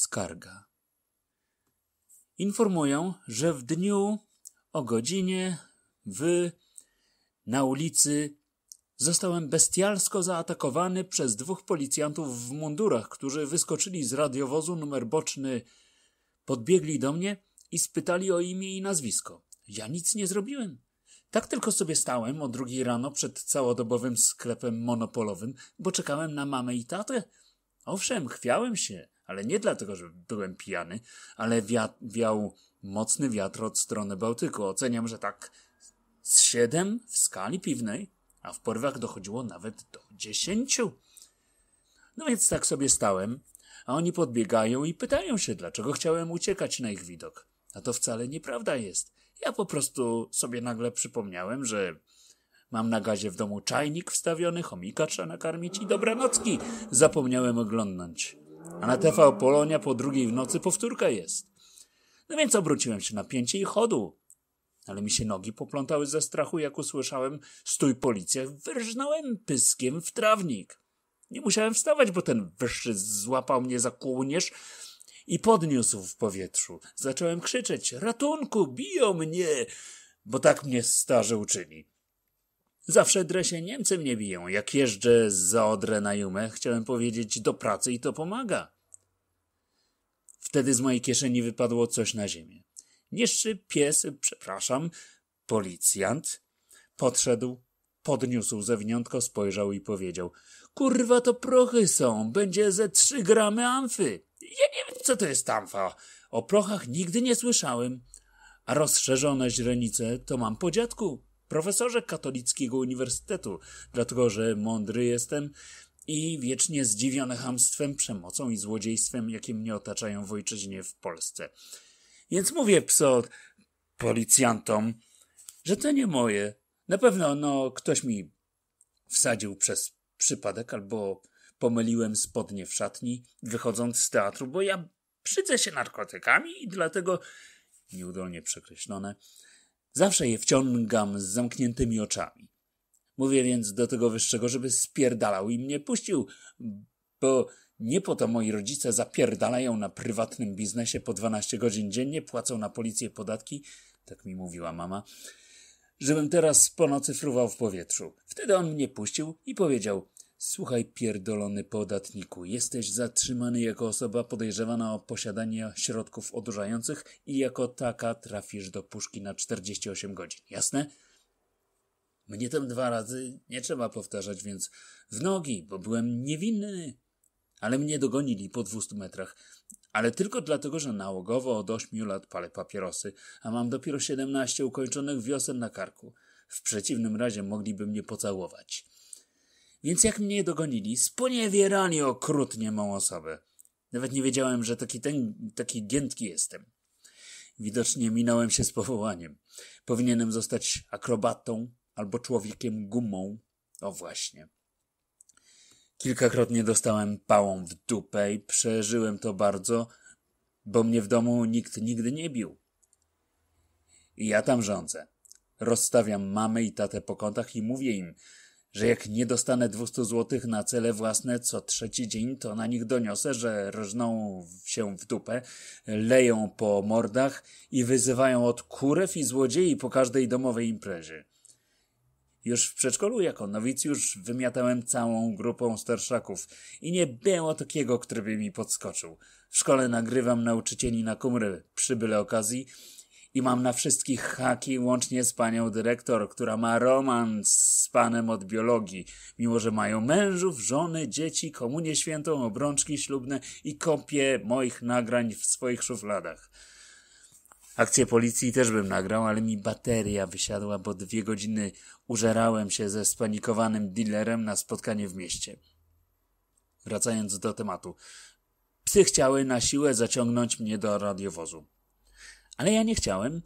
Skarga. Informują, że w dniu o godzinie w na ulicy zostałem bestialsko zaatakowany przez dwóch policjantów w mundurach, którzy wyskoczyli z radiowozu numer boczny, podbiegli do mnie i spytali o imię i nazwisko. Ja nic nie zrobiłem. Tak tylko sobie stałem o drugiej rano przed całodobowym sklepem monopolowym, bo czekałem na mamę i tatę. Owszem, chwiałem się, ale nie dlatego, że byłem pijany, ale wiał mocny wiatr od strony Bałtyku. Oceniam, że tak z siedem w skali piwnej, a w porwach dochodziło nawet do dziesięciu. No więc tak sobie stałem, a oni podbiegają i pytają się, dlaczego chciałem uciekać na ich widok. A to wcale nieprawda jest. Ja po prostu sobie nagle przypomniałem, że Mam na gazie w domu czajnik wstawiony, chomika trzeba nakarmić i dobranocki zapomniałem oglądnąć. A na TV Polonia po drugiej w nocy powtórka jest. No więc obróciłem się na pięcie i chodu. Ale mi się nogi poplątały ze strachu, jak usłyszałem stój policja. Wyrżnąłem pyskiem w trawnik. Nie musiałem wstawać, bo ten wyższy złapał mnie za kołnierz i podniósł w powietrzu. Zacząłem krzyczeć: Ratunku, biją mnie! Bo tak mnie starzy uczyni. Zawsze dresie Niemcy mnie biją. Jak jeżdżę za Odrę na Jumę, chciałem powiedzieć do pracy i to pomaga. Wtedy z mojej kieszeni wypadło coś na ziemię. Niższy pies, przepraszam, policjant, podszedł, podniósł zewniątko, spojrzał i powiedział: Kurwa, to prochy są, będzie ze trzy gramy amfy. Ja nie wiem, co to jest amfa. O prochach nigdy nie słyszałem. A rozszerzone źrenice to mam po dziadku profesorze katolickiego uniwersytetu, dlatego że mądry jestem i wiecznie zdziwiony hamstwem, przemocą i złodziejstwem, jakie mnie otaczają w ojczyźnie w Polsce. Więc mówię pso policjantom, że to nie moje. Na pewno no, ktoś mi wsadził przez przypadek albo pomyliłem spodnie w szatni, wychodząc z teatru, bo ja przydzę się narkotykami i dlatego, nieudolnie przekreślone, Zawsze je wciągam z zamkniętymi oczami. Mówię więc do tego wyższego, żeby spierdalał i mnie puścił, bo nie po to moi rodzice zapierdalają na prywatnym biznesie po 12 godzin dziennie, płacą na policję podatki, tak mi mówiła mama, żebym teraz po nocy fruwał w powietrzu. Wtedy on mnie puścił i powiedział – Słuchaj, pierdolony podatniku, jesteś zatrzymany jako osoba podejrzewana o posiadanie środków odurzających i jako taka trafisz do puszki na 48 godzin, jasne? Mnie tam dwa razy nie trzeba powtarzać, więc w nogi, bo byłem niewinny. Ale mnie dogonili po 200 metrach. Ale tylko dlatego, że nałogowo od 8 lat palę papierosy, a mam dopiero 17 ukończonych wiosen na karku. W przeciwnym razie mogliby mnie pocałować. Więc jak mnie dogonili, sponiewierali okrutnie mą osobę. Nawet nie wiedziałem, że taki, ten, taki giętki jestem. Widocznie minąłem się z powołaniem. Powinienem zostać akrobatą albo człowiekiem gumą. O właśnie. Kilkakrotnie dostałem pałą w dupę i przeżyłem to bardzo, bo mnie w domu nikt nigdy nie bił. I ja tam rządzę. Rozstawiam mamy i tatę po kątach i mówię im, że jak nie dostanę 200 złotych na cele własne co trzeci dzień, to na nich doniosę, że rżną się w dupę, leją po mordach i wyzywają od kurew i złodziei po każdej domowej imprezie. Już w przedszkolu jako nowicjusz wymiatałem całą grupą starszaków i nie było takiego, który by mi podskoczył. W szkole nagrywam nauczycieli na kumry przy byle okazji i mam na wszystkich haki, łącznie z panią dyrektor, która ma romans z panem od biologii, mimo że mają mężów, żony, dzieci, komunię świętą, obrączki ślubne i kopie moich nagrań w swoich szufladach. Akcję policji też bym nagrał, ale mi bateria wysiadła, bo dwie godziny użerałem się ze spanikowanym dealerem na spotkanie w mieście. Wracając do tematu. Psy chciały na siłę zaciągnąć mnie do radiowozu. Ale ja nie chciałem,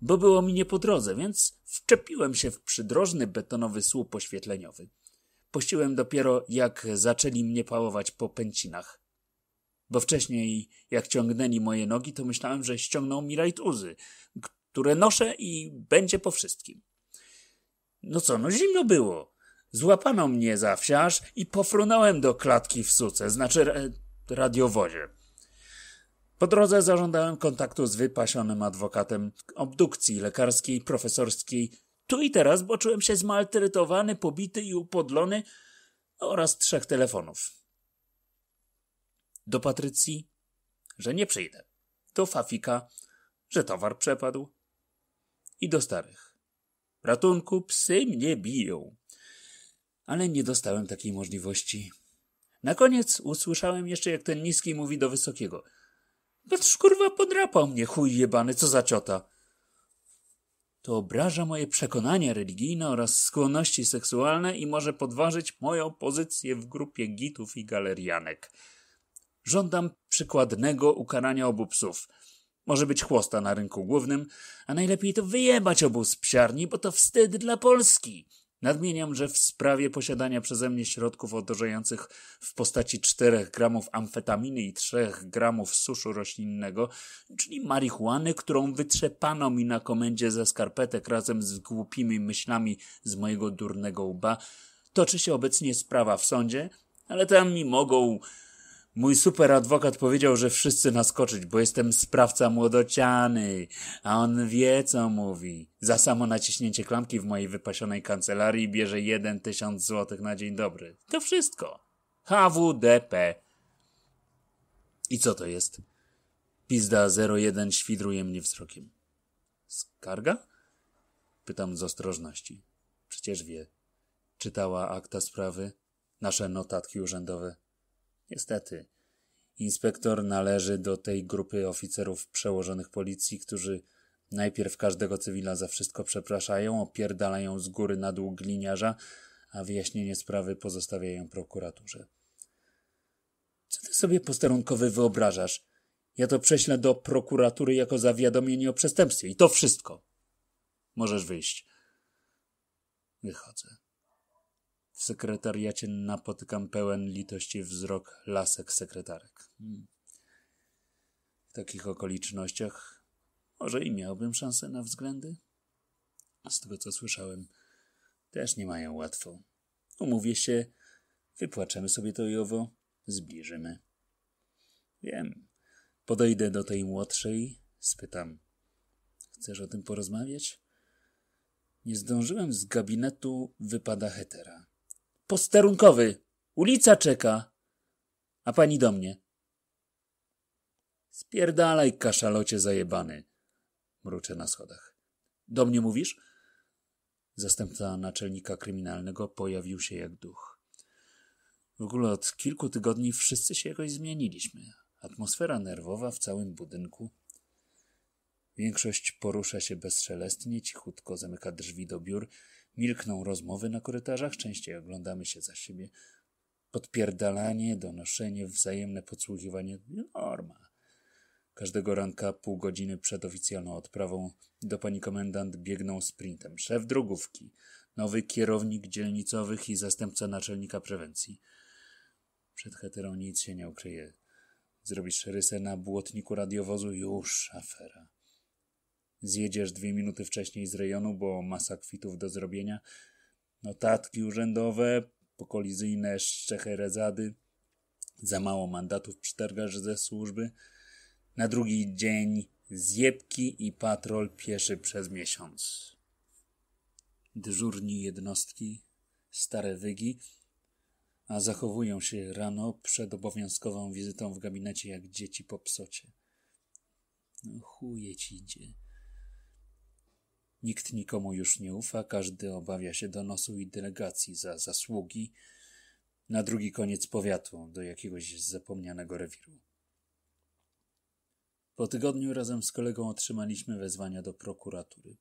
bo było mi nie po drodze, więc wczepiłem się w przydrożny betonowy słup oświetleniowy. Puściłem dopiero, jak zaczęli mnie pałować po pęcinach. Bo wcześniej, jak ciągnęli moje nogi, to myślałem, że ściągnął mi rajtuzy, które noszę i będzie po wszystkim. No co, no zimno było. Złapano mnie za wsiarz i pofrunąłem do klatki w suce, znaczy radiowozie. Po drodze zażądałem kontaktu z wypasionym adwokatem obdukcji lekarskiej, profesorskiej. Tu i teraz, bo czułem się zmaltrytowany, pobity i upodlony oraz trzech telefonów. Do Patrycji, że nie przyjdę. Do Fafika, że towar przepadł. I do starych. Ratunku, psy mnie biją. Ale nie dostałem takiej możliwości. Na koniec usłyszałem jeszcze, jak ten niski mówi do wysokiego – Patrz, kurwa, podrapał mnie, chuj jebany, co za ciota. To obraża moje przekonania religijne oraz skłonności seksualne i może podważyć moją pozycję w grupie gitów i galerianek. Żądam przykładnego ukarania obu psów. Może być chłosta na rynku głównym, a najlepiej to wyjebać obu z psiarni, bo to wstyd dla Polski. Nadmieniam, że w sprawie posiadania przeze mnie środków odurzających w postaci 4 gramów amfetaminy i 3 gramów suszu roślinnego, czyli marihuany, którą wytrzepano mi na komendzie ze skarpetek razem z głupimi myślami z mojego durnego łba, toczy się obecnie sprawa w sądzie, ale tam mi mogą Mój super adwokat powiedział, że wszyscy naskoczyć, bo jestem sprawca młodociany, a on wie co mówi. Za samo naciśnięcie klamki w mojej wypasionej kancelarii bierze jeden tysiąc złotych na dzień dobry. To wszystko. HWDP. I co to jest? Pizda 01 świdruje mnie wzrokiem. Skarga? Pytam z ostrożności. Przecież wie. Czytała akta sprawy, nasze notatki urzędowe. Niestety, inspektor należy do tej grupy oficerów przełożonych policji, którzy najpierw każdego cywila za wszystko przepraszają, opierdalają z góry na dół gliniarza, a wyjaśnienie sprawy pozostawiają prokuraturze. Co ty sobie posterunkowy wyobrażasz? Ja to prześlę do prokuratury jako zawiadomienie o przestępstwie i to wszystko. Możesz wyjść. Wychodzę. W sekretariacie napotykam pełen litości wzrok lasek sekretarek. Hmm. W takich okolicznościach może i miałbym szansę na względy? Z tego co słyszałem, też nie mają łatwo. Umówię się, wypłaczemy sobie to i owo, zbliżymy. Wiem. Podejdę do tej młodszej, spytam. Chcesz o tym porozmawiać? Nie zdążyłem z gabinetu wypada hetera posterunkowy. Ulica czeka. A pani do mnie. Spierdalaj, kaszalocie zajebany. Mruczę na schodach. Do mnie mówisz? Zastępca naczelnika kryminalnego pojawił się jak duch. W ogóle od kilku tygodni wszyscy się jakoś zmieniliśmy. Atmosfera nerwowa w całym budynku. Większość porusza się bezszelestnie, cichutko zamyka drzwi do biur Milkną rozmowy na korytarzach, częściej oglądamy się za siebie. Podpierdalanie, donoszenie, wzajemne podsłuchiwanie no, norma. Każdego ranka pół godziny przed oficjalną odprawą do pani komendant biegną sprintem szef drogówki, nowy kierownik dzielnicowych i zastępca naczelnika prewencji. Przed heterą nic się nie ukryje. Zrobisz rysę na błotniku radiowozu, już afera zjedziesz dwie minuty wcześniej z rejonu, bo masa kwitów do zrobienia, notatki urzędowe, pokolizyjne szczechy rezady, za mało mandatów przytargasz ze służby, na drugi dzień zjebki i patrol pieszy przez miesiąc. Dyżurni jednostki, stare wygi, a zachowują się rano przed obowiązkową wizytą w gabinecie jak dzieci po psocie. No, chuje ci idzie. Nikt nikomu już nie ufa, każdy obawia się donosu i delegacji za zasługi na drugi koniec powiatu, do jakiegoś zapomnianego rewiru. Po tygodniu razem z kolegą otrzymaliśmy wezwania do prokuratury.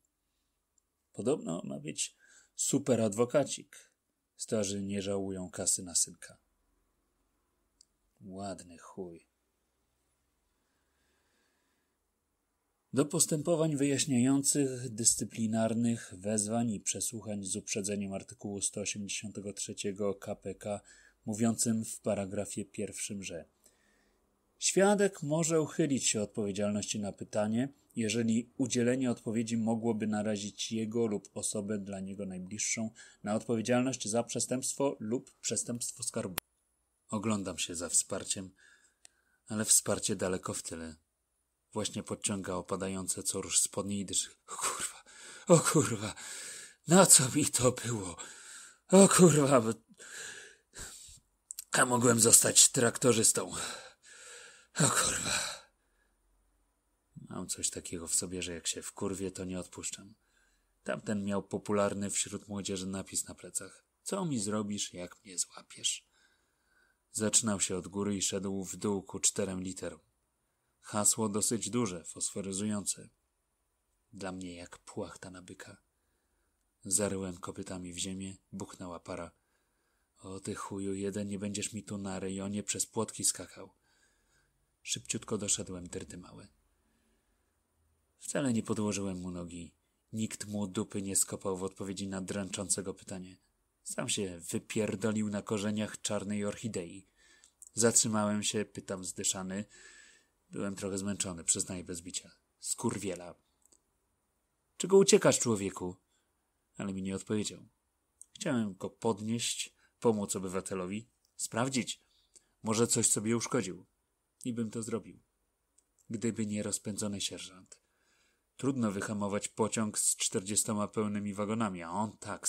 Podobno ma być super adwokacik. Starzy nie żałują kasy na synka. Ładny chuj. Do postępowań wyjaśniających, dyscyplinarnych, wezwań i przesłuchań z uprzedzeniem artykułu 183 KPK mówiącym w paragrafie pierwszym, że Świadek może uchylić się odpowiedzialności na pytanie, jeżeli udzielenie odpowiedzi mogłoby narazić jego lub osobę dla niego najbliższą na odpowiedzialność za przestępstwo lub przestępstwo skarbu. Oglądam się za wsparciem, ale wsparcie daleko w tyle. Właśnie podciąga opadające co róż spodnie i dyszy. O kurwa, o kurwa, na co mi to było? O kurwa, a mogłem zostać traktorzystą. O kurwa. Mam coś takiego w sobie, że jak się w kurwie, to nie odpuszczam. Tamten miał popularny wśród młodzieży napis na plecach. Co mi zrobisz, jak mnie złapiesz? Zaczynał się od góry i szedł w dół ku czterem literom. Hasło dosyć duże, fosforyzujące. Dla mnie jak płachta na byka. Zaryłem kopytami w ziemię, buchnęła para. O ty chuju jeden, nie będziesz mi tu na rejonie przez płotki skakał. Szybciutko doszedłem dyrdy mały. Wcale nie podłożyłem mu nogi. Nikt mu dupy nie skopał w odpowiedzi na dręczącego pytanie. Sam się wypierdolił na korzeniach czarnej orchidei. Zatrzymałem się, pytam zdyszany – Byłem trochę zmęczony, przyznaję bez bicia. Skurwiela. Czego uciekasz, człowieku? Ale mi nie odpowiedział. Chciałem go podnieść, pomóc obywatelowi, sprawdzić. Może coś sobie uszkodził. I bym to zrobił. Gdyby nie rozpędzony sierżant. Trudno wyhamować pociąg z czterdziestoma pełnymi wagonami, a on tak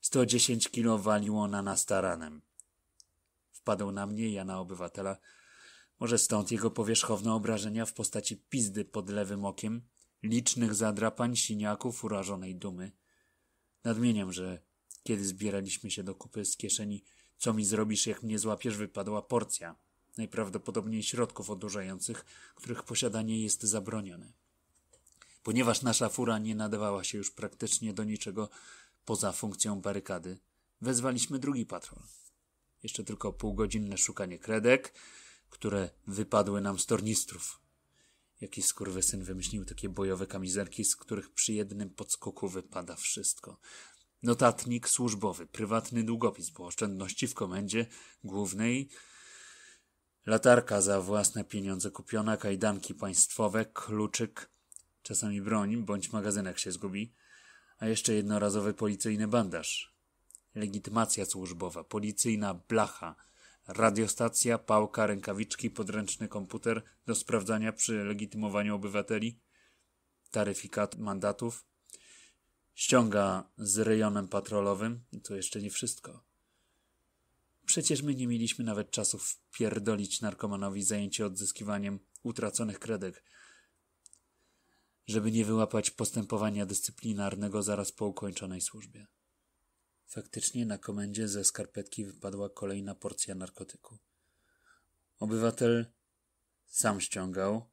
Sto dziesięć kilo waliło na nas taranem. Wpadł na mnie, ja na obywatela. Może stąd jego powierzchowne obrażenia w postaci pizdy pod lewym okiem, licznych zadrapań, siniaków, urażonej dumy. Nadmieniam, że kiedy zbieraliśmy się do kupy z kieszeni, co mi zrobisz, jak mnie złapiesz, wypadła porcja, najprawdopodobniej środków odurzających, których posiadanie jest zabronione. Ponieważ nasza fura nie nadawała się już praktycznie do niczego poza funkcją barykady, wezwaliśmy drugi patrol. Jeszcze tylko półgodzinne szukanie kredek, które wypadły nam z tornistrów. Jaki skurwysyn wymyślił takie bojowe kamizelki, z których przy jednym podskoku wypada wszystko. Notatnik służbowy, prywatny długopis po oszczędności w komendzie głównej, latarka za własne pieniądze kupiona, kajdanki państwowe, kluczyk, czasami broń bądź magazynek się zgubi, a jeszcze jednorazowy policyjny bandaż, legitymacja służbowa, policyjna blacha – radiostacja, pałka, rękawiczki, podręczny komputer do sprawdzania przy legitymowaniu obywateli, taryfikat mandatów, ściąga z rejonem patrolowym. I to jeszcze nie wszystko. Przecież my nie mieliśmy nawet czasu wpierdolić narkomanowi zajęcie odzyskiwaniem utraconych kredek, żeby nie wyłapać postępowania dyscyplinarnego zaraz po ukończonej służbie. Faktycznie na komendzie ze skarpetki wypadła kolejna porcja narkotyku. Obywatel sam ściągał.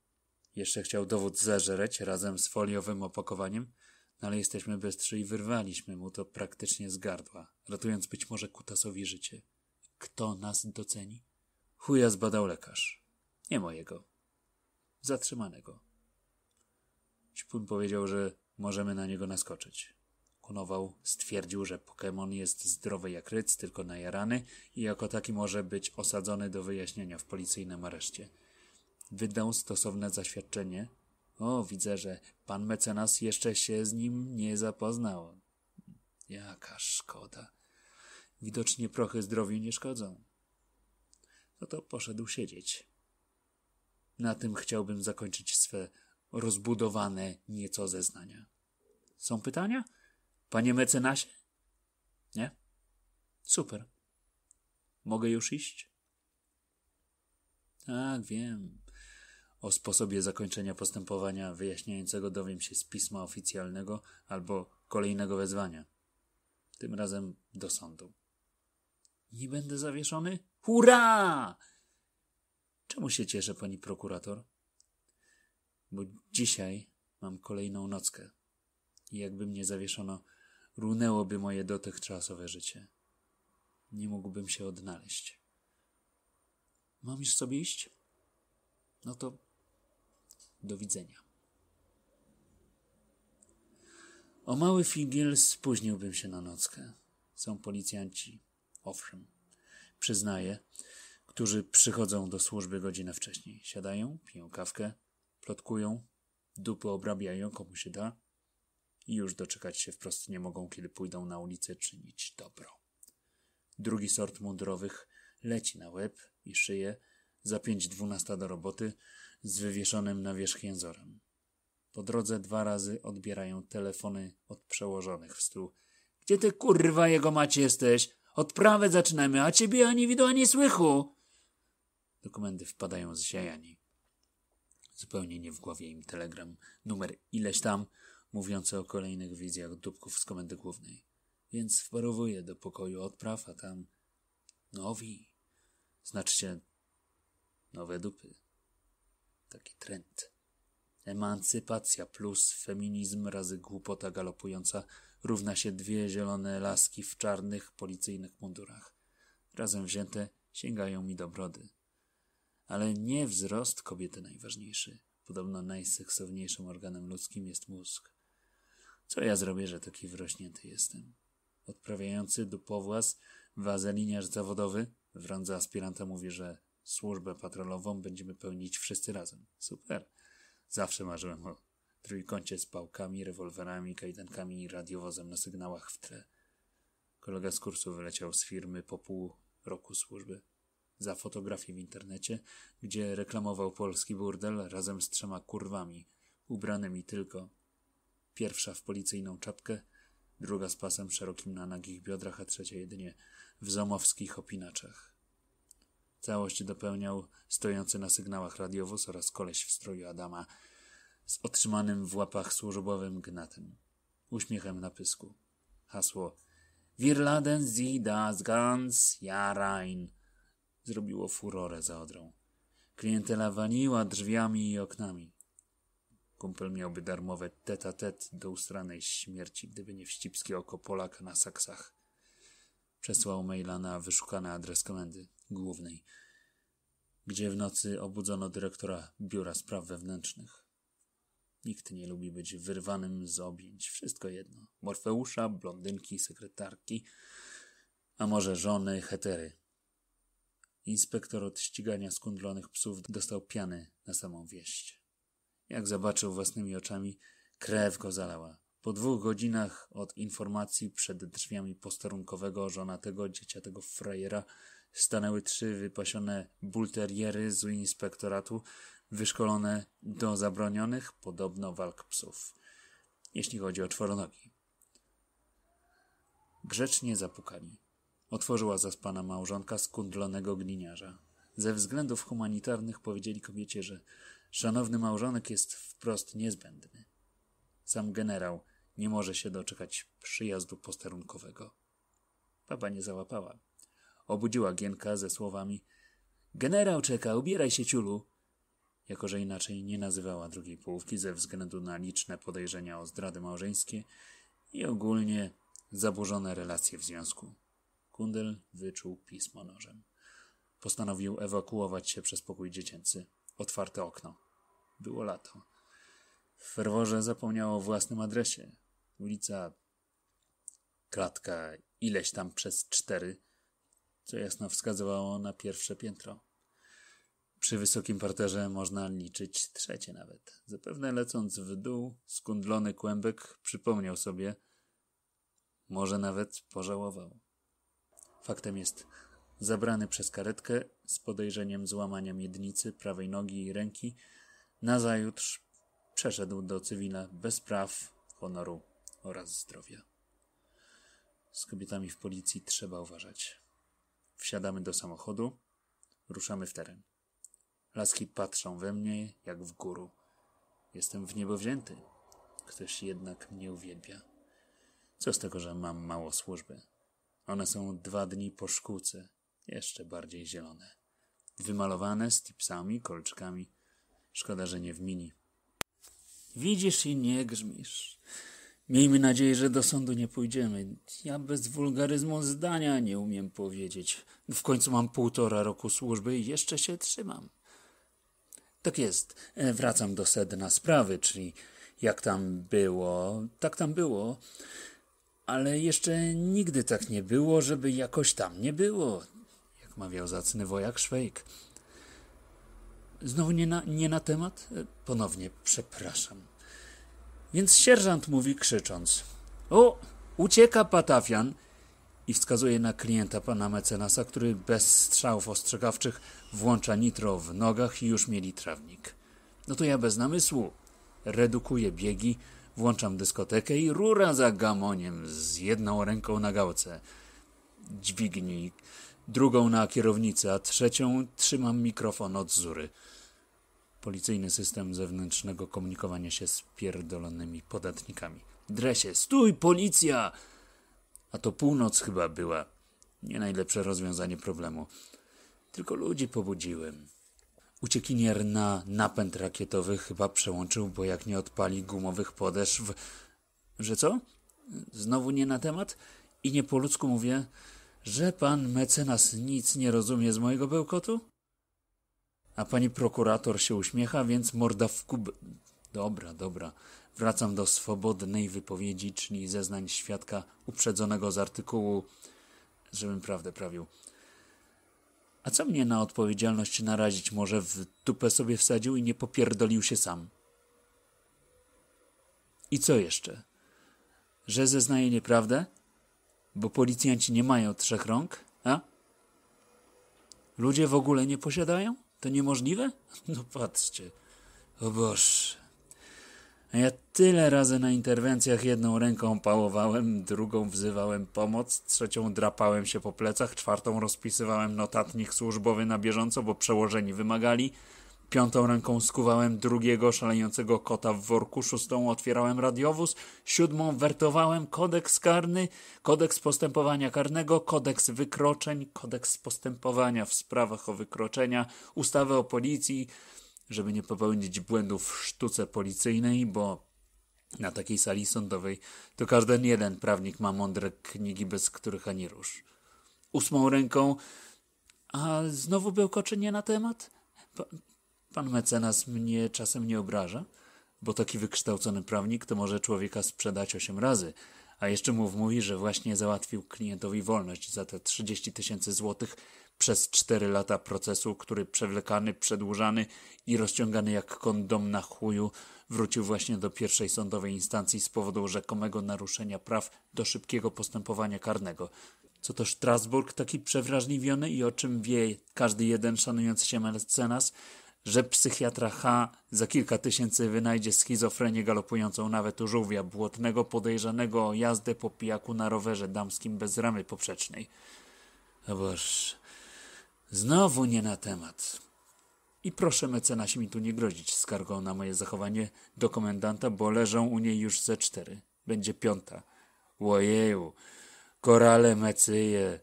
Jeszcze chciał dowód zażereć razem z foliowym opakowaniem, no ale jesteśmy bystrzy i wyrwaliśmy mu to praktycznie z gardła, ratując być może Kutasowi życie. Kto nas doceni? Chuja zbadał lekarz. Nie mojego. Zatrzymanego. Śpun powiedział, że możemy na niego naskoczyć. Konował stwierdził, że Pokémon jest zdrowy jak ryc, tylko najarany i jako taki może być osadzony do wyjaśnienia w policyjnym areszcie. Wydał stosowne zaświadczenie. O, widzę, że pan mecenas jeszcze się z nim nie zapoznał. Jaka szkoda. Widocznie prochy zdrowiu nie szkodzą. No to poszedł siedzieć. Na tym chciałbym zakończyć swe rozbudowane nieco zeznania. Są pytania? Panie mecenasie? Nie? Super. Mogę już iść? Tak, wiem. O sposobie zakończenia postępowania wyjaśniającego dowiem się z pisma oficjalnego albo kolejnego wezwania. Tym razem do sądu. Nie będę zawieszony? Hurra! Czemu się cieszę, pani prokurator? Bo dzisiaj mam kolejną nockę. I jakby mnie zawieszono runęłoby moje dotychczasowe życie. Nie mógłbym się odnaleźć. Mam już sobie iść? No to do widzenia. O mały figiel spóźniłbym się na nockę. Są policjanci, owszem, przyznaję, którzy przychodzą do służby godzinę wcześniej. Siadają, piją kawkę, plotkują, dupy obrabiają komu się da, i już doczekać się wprost nie mogą, kiedy pójdą na ulicę czynić dobro. Drugi sort mundurowych leci na łeb i szyję za pięć dwunasta do roboty z wywieszonym na wierzch jęzorem. Po drodze dwa razy odbierają telefony od przełożonych w stół. Gdzie ty kurwa jego macie jesteś? Odprawę zaczynamy, a ciebie ani widu, ani słychu! Dokumenty wpadają zziajani. Zupełnie nie w głowie im telegram numer ileś tam – mówiące o kolejnych wizjach dupków z komendy głównej. Więc wparowuję do pokoju odpraw, a tam nowi, znaczycie nowe dupy. Taki trend. Emancypacja plus feminizm razy głupota galopująca równa się dwie zielone laski w czarnych policyjnych mundurach. Razem wzięte sięgają mi do brody. Ale nie wzrost kobiety najważniejszy. Podobno najseksowniejszym organem ludzkim jest mózg. Co ja zrobię, że taki wrośnięty jestem? Odprawiający do powłas wazeliniarz zawodowy w randze aspiranta mówi, że służbę patrolową będziemy pełnić wszyscy razem. Super. Zawsze marzyłem o trójkącie z pałkami, rewolwerami, kajdankami i radiowozem na sygnałach w tle. Kolega z kursu wyleciał z firmy po pół roku służby. Za fotografię w internecie, gdzie reklamował polski burdel razem z trzema kurwami, ubranymi tylko Pierwsza w policyjną czapkę, druga z pasem szerokim na nagich biodrach, a trzecia jedynie w zomowskich opinaczach. Całość dopełniał stojący na sygnałach radiowóz oraz koleś w stroju Adama z otrzymanym w łapach służbowym gnatem. Uśmiechem na pysku. Hasło Wir laden Sie das ganz Jahr ein zrobiło furorę za Odrą. Klientela waniła drzwiami i oknami. Kumpel miałby darmowe tet-a-tet do ustranej śmierci, gdyby nie wścibskie oko Polaka na saksach. Przesłał maila na wyszukany adres komendy głównej, gdzie w nocy obudzono dyrektora Biura Spraw Wewnętrznych. Nikt nie lubi być wyrwanym z objęć, wszystko jedno. Morfeusza, blondynki, sekretarki, a może żony, hetery. Inspektor od ścigania skundlonych psów dostał piany na samą wieść. Jak zobaczył własnymi oczami, krew go zalała. Po dwóch godzinach od informacji przed drzwiami posterunkowego dziecia tego frajera stanęły trzy wypasione bulteriery z inspektoratu, wyszkolone do zabronionych podobno walk psów, jeśli chodzi o czworonogi. Grzecznie zapukali. Otworzyła zaspana małżonka skundlonego gliniarza. Ze względów humanitarnych powiedzieli kobiecie, że Szanowny małżonek jest wprost niezbędny. Sam generał nie może się doczekać przyjazdu posterunkowego. Baba nie załapała. Obudziła Gienka ze słowami Generał czeka, ubieraj się ciulu. Jako, że inaczej nie nazywała drugiej połówki ze względu na liczne podejrzenia o zdrady małżeńskie i ogólnie zaburzone relacje w związku. Kundel wyczuł pismo nożem. Postanowił ewakuować się przez pokój dziecięcy otwarte okno. Było lato. W ferworze zapomniało o własnym adresie. Ulica, klatka, ileś tam przez cztery, co jasno wskazywało na pierwsze piętro. Przy wysokim parterze można liczyć trzecie nawet. Zapewne lecąc w dół, skundlony kłębek przypomniał sobie, może nawet pożałował. Faktem jest, zabrany przez karetkę z podejrzeniem złamania miednicy, prawej nogi i ręki, nazajutrz przeszedł do cywila bez praw, honoru oraz zdrowia. Z kobietami w policji trzeba uważać. Wsiadamy do samochodu, ruszamy w teren. Laski patrzą we mnie jak w górę. Jestem w niebo wzięty. Ktoś jednak mnie uwielbia. Co z tego, że mam mało służby? One są dwa dni po szkółce, jeszcze bardziej zielone. Wymalowane z tipsami, kolczkami. Szkoda, że nie w mini. Widzisz i nie grzmisz. Miejmy nadzieję, że do sądu nie pójdziemy. Ja bez wulgaryzmu zdania nie umiem powiedzieć. W końcu mam półtora roku służby i jeszcze się trzymam. Tak jest. E, wracam do sedna sprawy, czyli jak tam było, tak tam było. Ale jeszcze nigdy tak nie było, żeby jakoś tam nie było jak mawiał zacny wojak Szwejk. Znowu nie na, nie na temat? E, ponownie przepraszam. Więc sierżant mówi krzycząc: O, ucieka patafian! I wskazuje na klienta pana mecenasa, który bez strzałów ostrzegawczych włącza nitro w nogach i już mieli trawnik. No to ja bez namysłu redukuję biegi, włączam dyskotekę i rura za gamoniem z jedną ręką na gałce dźwigni, drugą na kierownicę, a trzecią trzymam mikrofon od Zury. Policyjny system zewnętrznego komunikowania się z pierdolonymi podatnikami. Dresie, stój, policja! A to północ chyba była. Nie najlepsze rozwiązanie problemu. Tylko ludzi pobudziłem. Uciekinier na napęd rakietowy chyba przełączył, bo jak nie odpali gumowych podeszw... Że co? Znowu nie na temat? I nie po ludzku mówię... Że pan mecenas nic nie rozumie z mojego bełkotu? A pani prokurator się uśmiecha, więc morda w kub... Dobra, dobra. Wracam do swobodnej wypowiedzi, czyli zeznań świadka uprzedzonego z artykułu, żebym prawdę prawił. A co mnie na odpowiedzialność narazić może w tupę sobie wsadził i nie popierdolił się sam? I co jeszcze? Że zeznaje nieprawdę? Bo policjanci nie mają trzech rąk, a? Ludzie w ogóle nie posiadają? To niemożliwe? No patrzcie. O Boże. Ja tyle razy na interwencjach jedną ręką pałowałem, drugą wzywałem pomoc, trzecią drapałem się po plecach, czwartą rozpisywałem notatnik służbowy na bieżąco, bo przełożeni wymagali, Piątą ręką skuwałem drugiego szalejącego kota w worku, szóstą otwierałem radiowóz, siódmą wertowałem kodeks karny, kodeks postępowania karnego, kodeks wykroczeń, kodeks postępowania w sprawach o wykroczenia, ustawę o policji, żeby nie popełnić błędów w sztuce policyjnej, bo na takiej sali sądowej to każdy jeden prawnik ma mądre knigi, bez których ani rusz. Ósmą ręką. A znowu nie na temat? Pa Pan mecenas mnie czasem nie obraża? Bo taki wykształcony prawnik to może człowieka sprzedać osiem razy, a jeszcze mu mówi, że właśnie załatwił klientowi wolność za te 30 tysięcy złotych przez 4 lata procesu, który przewlekany, przedłużany i rozciągany jak kondom na chuju wrócił właśnie do pierwszej sądowej instancji z powodu rzekomego naruszenia praw do szybkiego postępowania karnego. Co to Strasburg taki przewrażliwiony i o czym wie każdy jeden szanujący się mecenas, że psychiatra H za kilka tysięcy wynajdzie schizofrenię galopującą nawet u żółwia błotnego podejrzanego o jazdę po pijaku na rowerze damskim bez ramy poprzecznej. A no boż, znowu nie na temat. I proszę mecenasi mi tu nie grozić skargą na moje zachowanie do komendanta, bo leżą u niej już ze cztery. Będzie piąta. Łojeju, korale mecyje.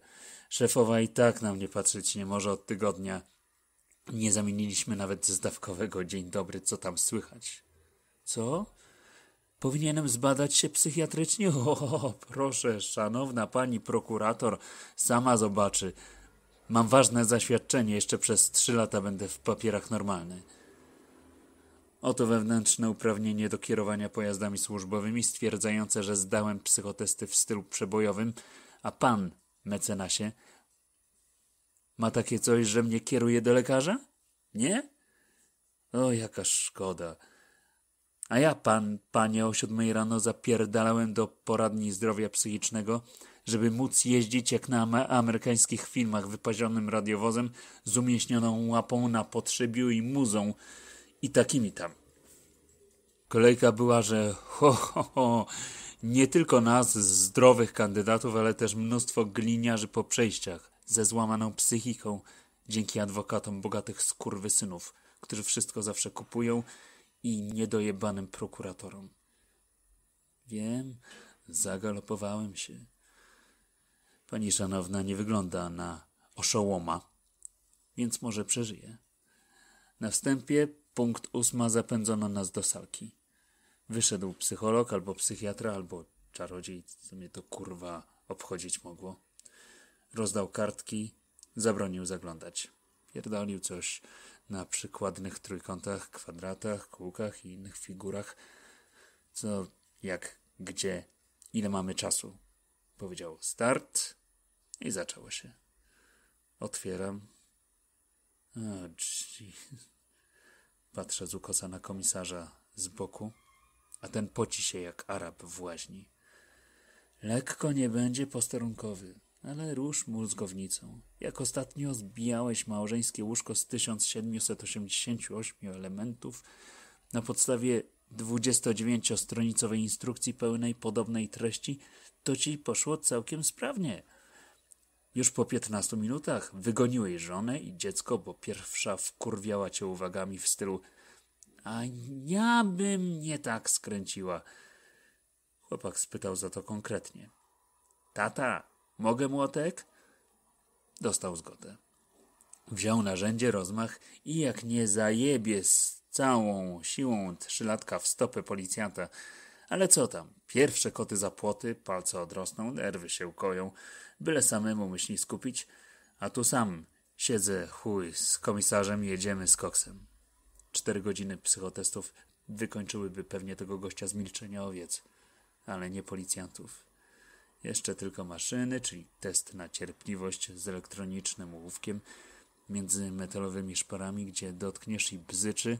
Szefowa i tak na mnie patrzeć nie może od tygodnia. Nie zamieniliśmy nawet zdawkowego dzień dobry, co tam słychać. Co? Powinienem zbadać się psychiatrycznie? O, proszę, szanowna pani prokurator, sama zobaczy. Mam ważne zaświadczenie, jeszcze przez trzy lata będę w papierach normalny. Oto wewnętrzne uprawnienie do kierowania pojazdami służbowymi stwierdzające, że zdałem psychotesty w stylu przebojowym, a pan, mecenasie, ma takie coś, że mnie kieruje do lekarza? Nie? O, jaka szkoda. A ja pan, panie, o siódmej rano zapierdalałem do poradni zdrowia psychicznego, żeby móc jeździć jak na amerykańskich filmach wypazionym radiowozem z umieśnioną łapą na potrzebiu i muzą i takimi tam. Kolejka była, że ho, ho, ho, nie tylko nas, zdrowych kandydatów, ale też mnóstwo gliniarzy po przejściach ze złamaną psychiką dzięki adwokatom bogatych skurwysynów, którzy wszystko zawsze kupują i niedojebanym prokuratorom. Wiem, zagalopowałem się. Pani szanowna nie wygląda na oszołoma, więc może przeżyje. Na wstępie punkt ósma zapędzono nas do salki. Wyszedł psycholog albo psychiatra albo czarodziej, co mnie to kurwa obchodzić mogło rozdał kartki, zabronił zaglądać. Pierdolił coś na przykładnych trójkątach, kwadratach, kółkach i innych figurach. Co, jak, gdzie, ile mamy czasu. Powiedział start i zaczęło się. Otwieram. O, Patrzę z ukosa na komisarza z boku, a ten poci się jak Arab w łaźni. Lekko nie będzie posterunkowy ale rusz mózgownicą. Jak ostatnio zbijałeś małżeńskie łóżko z 1788 elementów na podstawie 29-stronicowej instrukcji pełnej podobnej treści, to ci poszło całkiem sprawnie. Już po 15 minutach wygoniłeś żonę i dziecko, bo pierwsza wkurwiała cię uwagami w stylu a ja bym nie tak skręciła. Chłopak spytał za to konkretnie. Tata, Mogę młotek? Dostał zgodę. Wziął narzędzie, rozmach i jak nie zajebie z całą siłą trzylatka w stopę policjanta. Ale co tam? Pierwsze koty za płoty, palce odrosną, nerwy się koją, byle samemu myśli skupić. A tu sam siedzę, chuj, z komisarzem jedziemy z koksem. Cztery godziny psychotestów wykończyłyby pewnie tego gościa z milczenia owiec, ale nie policjantów. Jeszcze tylko maszyny, czyli test na cierpliwość z elektronicznym ołówkiem między metalowymi szparami, gdzie dotkniesz i bzyczy,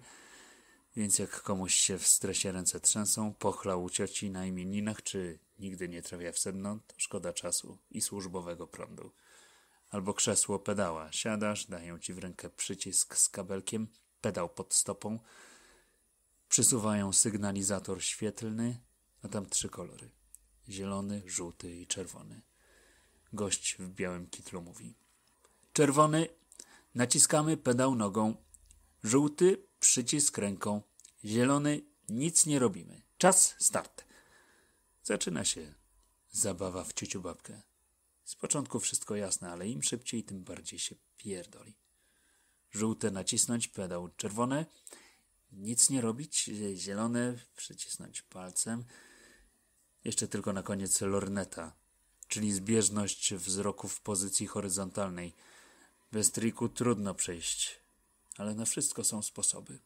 więc jak komuś się w stresie ręce trzęsą, pochlał u cioci na imieninach, czy nigdy nie trafia w sedno, to szkoda czasu i służbowego prądu. Albo krzesło pedała. Siadasz, dają ci w rękę przycisk z kabelkiem, pedał pod stopą, przysuwają sygnalizator świetlny, a tam trzy kolory zielony, żółty i czerwony. Gość w białym kitlu mówi. Czerwony, naciskamy pedał nogą. Żółty, przycisk ręką. Zielony, nic nie robimy. Czas, start. Zaczyna się zabawa w ciuciu babkę. Z początku wszystko jasne, ale im szybciej, tym bardziej się pierdoli. Żółte nacisnąć pedał, czerwone nic nie robić, zielone przycisnąć palcem, jeszcze tylko na koniec lorneta, czyli zbieżność wzroku w pozycji horyzontalnej. Bez triku trudno przejść, ale na wszystko są sposoby.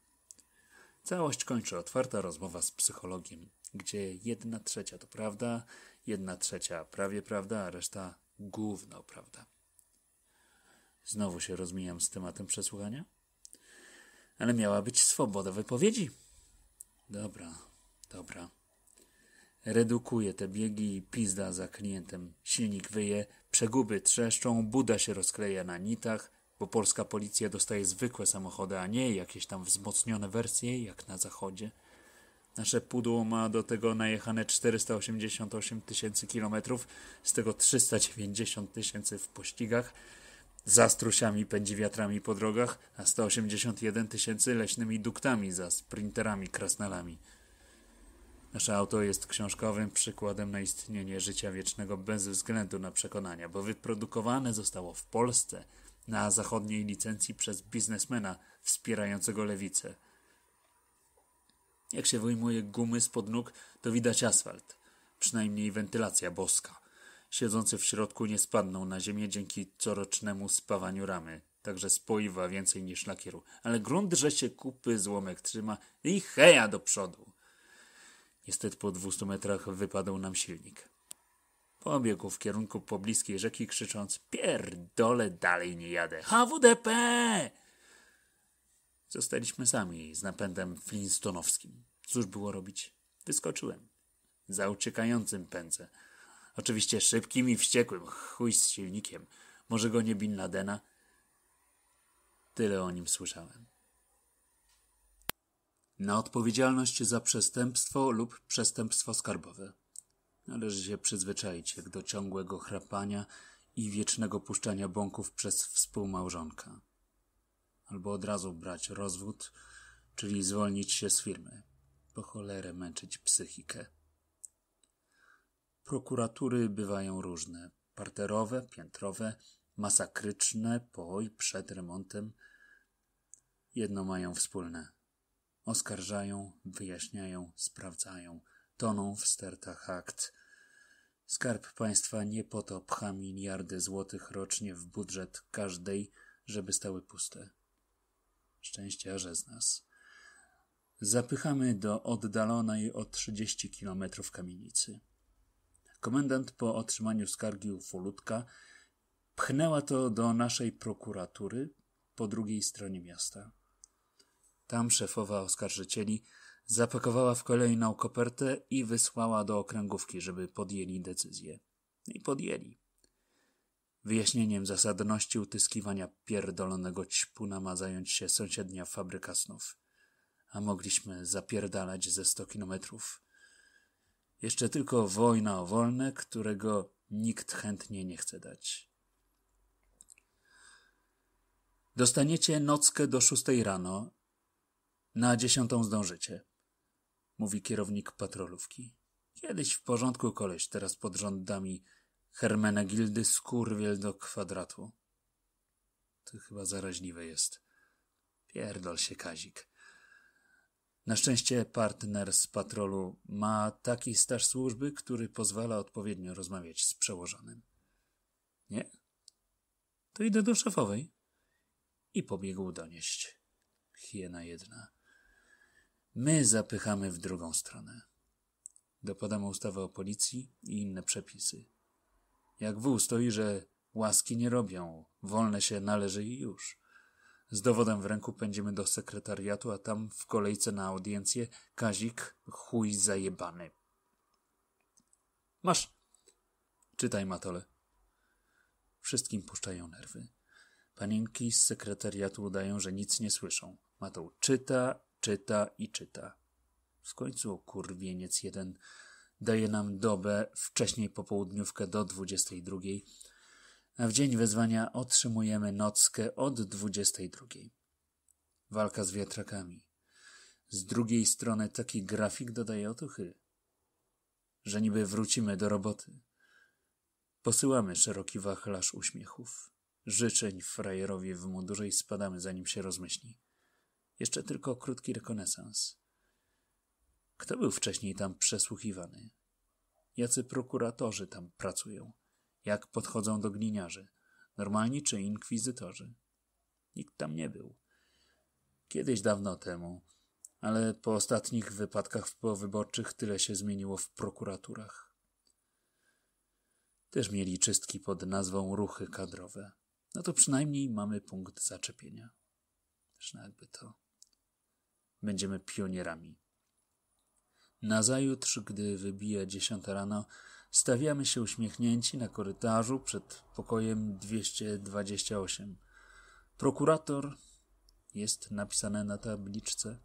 Całość kończy otwarta rozmowa z psychologiem, gdzie jedna trzecia to prawda, jedna trzecia prawie prawda, a reszta główna prawda. Znowu się rozmijam z tematem przesłuchania? Ale miała być swoboda wypowiedzi. Dobra, dobra redukuje te biegi i pizda za klientem. Silnik wyje, przeguby trzeszczą, buda się rozkleja na nitach, bo polska policja dostaje zwykłe samochody, a nie jakieś tam wzmocnione wersje jak na zachodzie. Nasze pudło ma do tego najechane 488 tysięcy kilometrów, z tego 390 tysięcy w pościgach, za strusiami pędzi wiatrami po drogach, a 181 tysięcy leśnymi duktami za sprinterami krasnalami. Nasze auto jest książkowym przykładem na istnienie życia wiecznego bez względu na przekonania, bo wyprodukowane zostało w Polsce na zachodniej licencji przez biznesmena wspierającego lewicę. Jak się wyjmuje gumy spod nóg, to widać asfalt, przynajmniej wentylacja boska. Siedzący w środku nie spadną na ziemię dzięki corocznemu spawaniu ramy, także spoiwa więcej niż lakieru, ale grunt, że się kupy złomek trzyma i heja do przodu. Niestety po 200 metrach wypadł nam silnik. Pobiegł w kierunku pobliskiej rzeki, krzycząc: Pierdole, dalej nie jadę! HWDP! Zostaliśmy sami z napędem flintstonowskim. Cóż było robić? Wyskoczyłem. Za uciekającym pędzę. Oczywiście szybkim i wściekłym. Chuj z silnikiem. Może go nie Bin Ladena? Tyle o nim słyszałem na odpowiedzialność za przestępstwo lub przestępstwo skarbowe. Należy się przyzwyczaić jak do ciągłego chrapania i wiecznego puszczania bąków przez współmałżonka. Albo od razu brać rozwód, czyli zwolnić się z firmy. Po cholerę męczyć psychikę. Prokuratury bywają różne. Parterowe, piętrowe, masakryczne po i przed remontem. Jedno mają wspólne – oskarżają, wyjaśniają, sprawdzają, toną w stertach akt. Skarb państwa nie po to pcha miliardy złotych rocznie w budżet każdej, żeby stały puste. że z nas. Zapychamy do oddalonej o 30 kilometrów kamienicy. Komendant po otrzymaniu skargi u Folutka pchnęła to do naszej prokuratury po drugiej stronie miasta. Tam szefowa oskarżycieli zapakowała w kolejną kopertę i wysłała do okręgówki, żeby podjęli decyzję. No I podjęli. Wyjaśnieniem zasadności utyskiwania pierdolonego ćpuna ma zająć się sąsiednia fabryka snów. A mogliśmy zapierdalać ze sto kilometrów. Jeszcze tylko wojna o wolne, którego nikt chętnie nie chce dać. Dostaniecie nockę do szóstej rano na dziesiątą zdążycie, mówi kierownik patrolówki. Kiedyś w porządku koleś, teraz pod rządami Hermena Gildy skurwiel do kwadratu. To chyba zaraźliwe jest. Pierdol się, Kazik. Na szczęście partner z patrolu ma taki staż służby, który pozwala odpowiednio rozmawiać z przełożonym. Nie? To idę do szefowej. I pobiegł donieść. Hiena jedna. My zapychamy w drugą stronę. Dopadamy ustawę o policji i inne przepisy. Jak wół stoi, że łaski nie robią, wolne się należy i już. Z dowodem w ręku pędzimy do sekretariatu, a tam w kolejce na audiencję Kazik chuj zajebany. Masz. Czytaj, Matole. Wszystkim puszczają nerwy. Panienki z sekretariatu udają, że nic nie słyszą. Matoł czyta czyta i czyta. W końcu kurwieniec jeden daje nam dobę, wcześniej popołudniówkę do 22, a w dzień wezwania otrzymujemy nockę od 22. Walka z wiatrakami. Z drugiej strony taki grafik dodaje otuchy, że niby wrócimy do roboty. Posyłamy szeroki wachlarz uśmiechów, życzeń frajerowi w mundurze i spadamy, zanim się rozmyśli. Jeszcze tylko krótki rekonesans. Kto był wcześniej tam przesłuchiwany? Jacy prokuratorzy tam pracują? Jak podchodzą do gliniarzy? Normalni czy inkwizytorzy? Nikt tam nie był. Kiedyś dawno temu, ale po ostatnich wypadkach powyborczych tyle się zmieniło w prokuraturach. Też mieli czystki pod nazwą ruchy kadrowe. No to przynajmniej mamy punkt zaczepienia. jakby to będziemy pionierami. Nazajutrz, gdy wybija dziesiąta rano, stawiamy się uśmiechnięci na korytarzu przed pokojem 228. Prokurator jest napisane na tabliczce.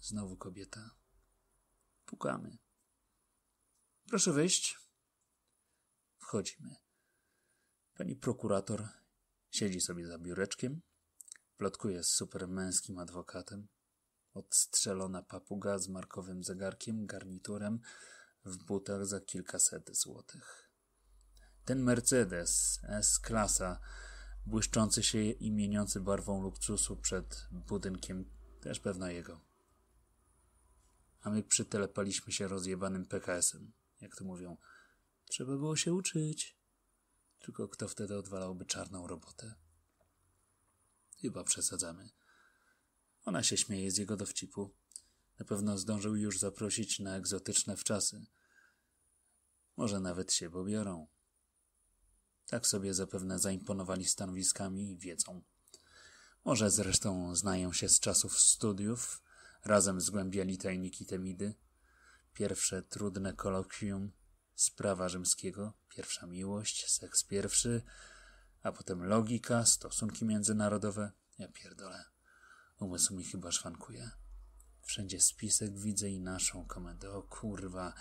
Znowu kobieta. Pukamy. Proszę wyjść. Wchodzimy. Pani prokurator siedzi sobie za biureczkiem, plotkuje z supermęskim adwokatem odstrzelona papuga z markowym zegarkiem, garniturem w butach za kilkaset złotych. Ten Mercedes S-klasa, błyszczący się i mieniący barwą luksusu przed budynkiem, też pewna jego. A my przytelepaliśmy się rozjebanym PKS-em. Jak to mówią, trzeba było się uczyć. Tylko kto wtedy odwalałby czarną robotę? Chyba przesadzamy. Ona się śmieje z jego dowcipu. Na pewno zdążył już zaprosić na egzotyczne wczasy. Może nawet się pobiorą. Tak sobie zapewne zaimponowali stanowiskami i wiedzą. Może zresztą znają się z czasów studiów, razem zgłębiali tajniki Temidy. Pierwsze trudne kolokwium, sprawa rzymskiego, pierwsza miłość, seks pierwszy, a potem logika, stosunki międzynarodowe. Ja pierdolę. Umysł mi chyba szwankuje. Wszędzie spisek widzę i naszą komendę. O kurwa.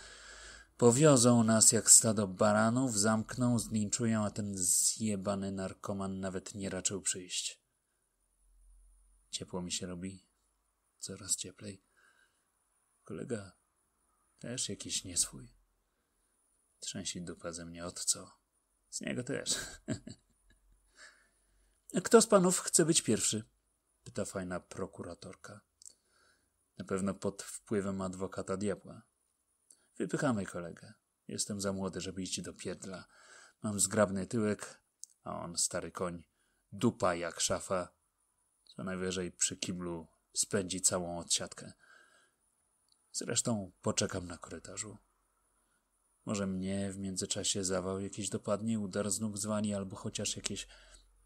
Powiozą nas jak stado baranów, zamkną, zlinczują, a ten zjebany narkoman nawet nie raczył przyjść. Ciepło mi się robi. Coraz cieplej. Kolega też jakiś nieswój. Trzęsi dupa ze mnie od co. Z niego też. Kto z panów chce być pierwszy? pyta fajna prokuratorka. Na pewno pod wpływem adwokata diabła. Wypychamy kolegę. Jestem za młody, żeby iść do pierdla. Mam zgrabny tyłek, a on, stary koń, dupa jak szafa. Co najwyżej przy kiblu spędzi całą odsiadkę. Zresztą poczekam na korytarzu. Może mnie w międzyczasie zawał jakiś dopadnie, udar z nóg zwani, albo chociaż jakieś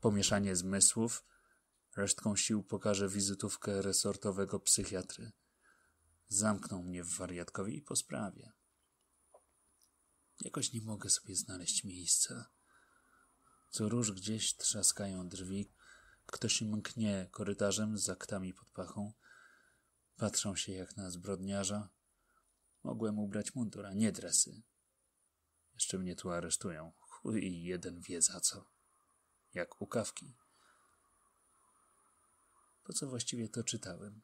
pomieszanie zmysłów – Resztką sił pokażę wizytówkę resortowego psychiatry. Zamknął mnie w wariatkowi i po sprawie. Jakoś nie mogę sobie znaleźć miejsca. Co róż gdzieś trzaskają drzwi, ktoś mknie korytarzem z aktami pod pachą. Patrzą się jak na zbrodniarza. Mogłem ubrać mundur, a nie dresy. Jeszcze mnie tu aresztują. Chuj, jeden wie za co. Jak u kawki. Po co właściwie to czytałem?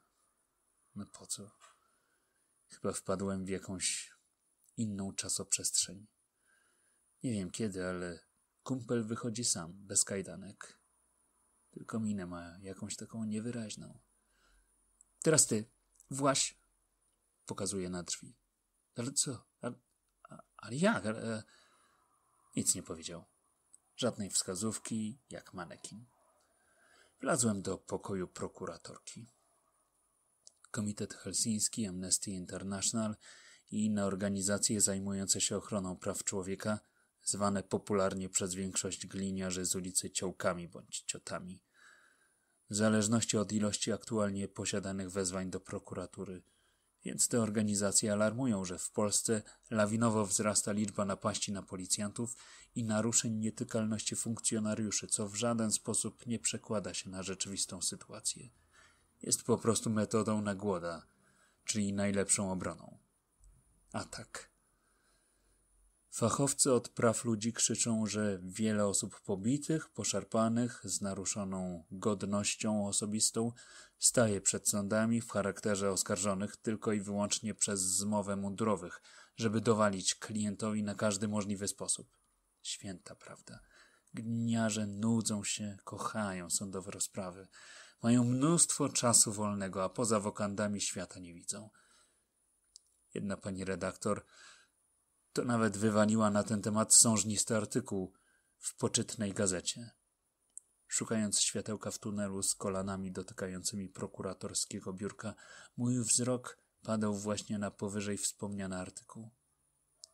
No po co? Chyba wpadłem w jakąś inną czasoprzestrzeń. Nie wiem kiedy, ale kumpel wychodzi sam, bez kajdanek. Tylko minę ma jakąś taką niewyraźną. Teraz ty, właś, pokazuje na drzwi. Ale co? Ale, ale jak? Ale, e, nic nie powiedział. Żadnej wskazówki, jak manekin. Wlazłem do pokoju prokuratorki. Komitet Helsiński, Amnesty International i inne organizacje zajmujące się ochroną praw człowieka, zwane popularnie przez większość gliniarzy z ulicy ciołkami bądź ciotami. W zależności od ilości aktualnie posiadanych wezwań do prokuratury – więc te organizacje alarmują, że w Polsce lawinowo wzrasta liczba napaści na policjantów i naruszeń nietykalności funkcjonariuszy, co w żaden sposób nie przekłada się na rzeczywistą sytuację. Jest po prostu metodą na głoda, czyli najlepszą obroną. Atak. Fachowcy od praw ludzi krzyczą, że wiele osób pobitych, poszarpanych, z naruszoną godnością osobistą staje przed sądami w charakterze oskarżonych tylko i wyłącznie przez zmowę mundurowych, żeby dowalić klientowi na każdy możliwy sposób. Święta prawda. Gniarze nudzą się, kochają sądowe rozprawy. Mają mnóstwo czasu wolnego, a poza wokandami świata nie widzą. Jedna pani redaktor to nawet wywaliła na ten temat sążnisty artykuł w poczytnej gazecie. Szukając światełka w tunelu z kolanami dotykającymi prokuratorskiego biurka, mój wzrok padał właśnie na powyżej wspomniany artykuł,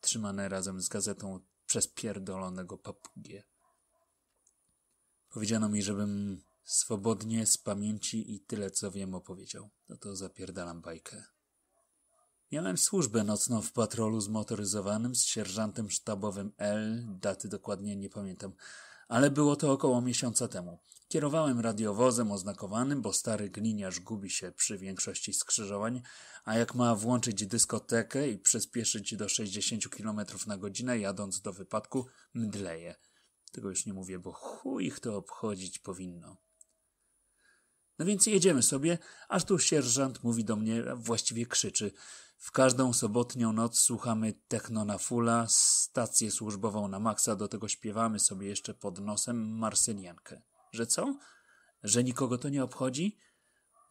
trzymany razem z gazetą przez pierdolonego papugię. Powiedziano mi, żebym swobodnie z pamięci i tyle co wiem opowiedział. No to zapierdalam bajkę. Miałem służbę nocną w patrolu zmotoryzowanym z sierżantem sztabowym L, daty dokładnie nie pamiętam, ale było to około miesiąca temu. Kierowałem radiowozem oznakowanym, bo stary gliniarz gubi się przy większości skrzyżowań, a jak ma włączyć dyskotekę i przyspieszyć do 60 km na godzinę jadąc do wypadku, mdleje. Tego już nie mówię, bo chuj ich to obchodzić powinno. No więc jedziemy sobie, aż tu sierżant mówi do mnie, właściwie krzyczy – w każdą sobotnią noc słuchamy techno na fula, stację służbową na maksa, do tego śpiewamy sobie jeszcze pod nosem Marsyniankę. Że co? Że nikogo to nie obchodzi?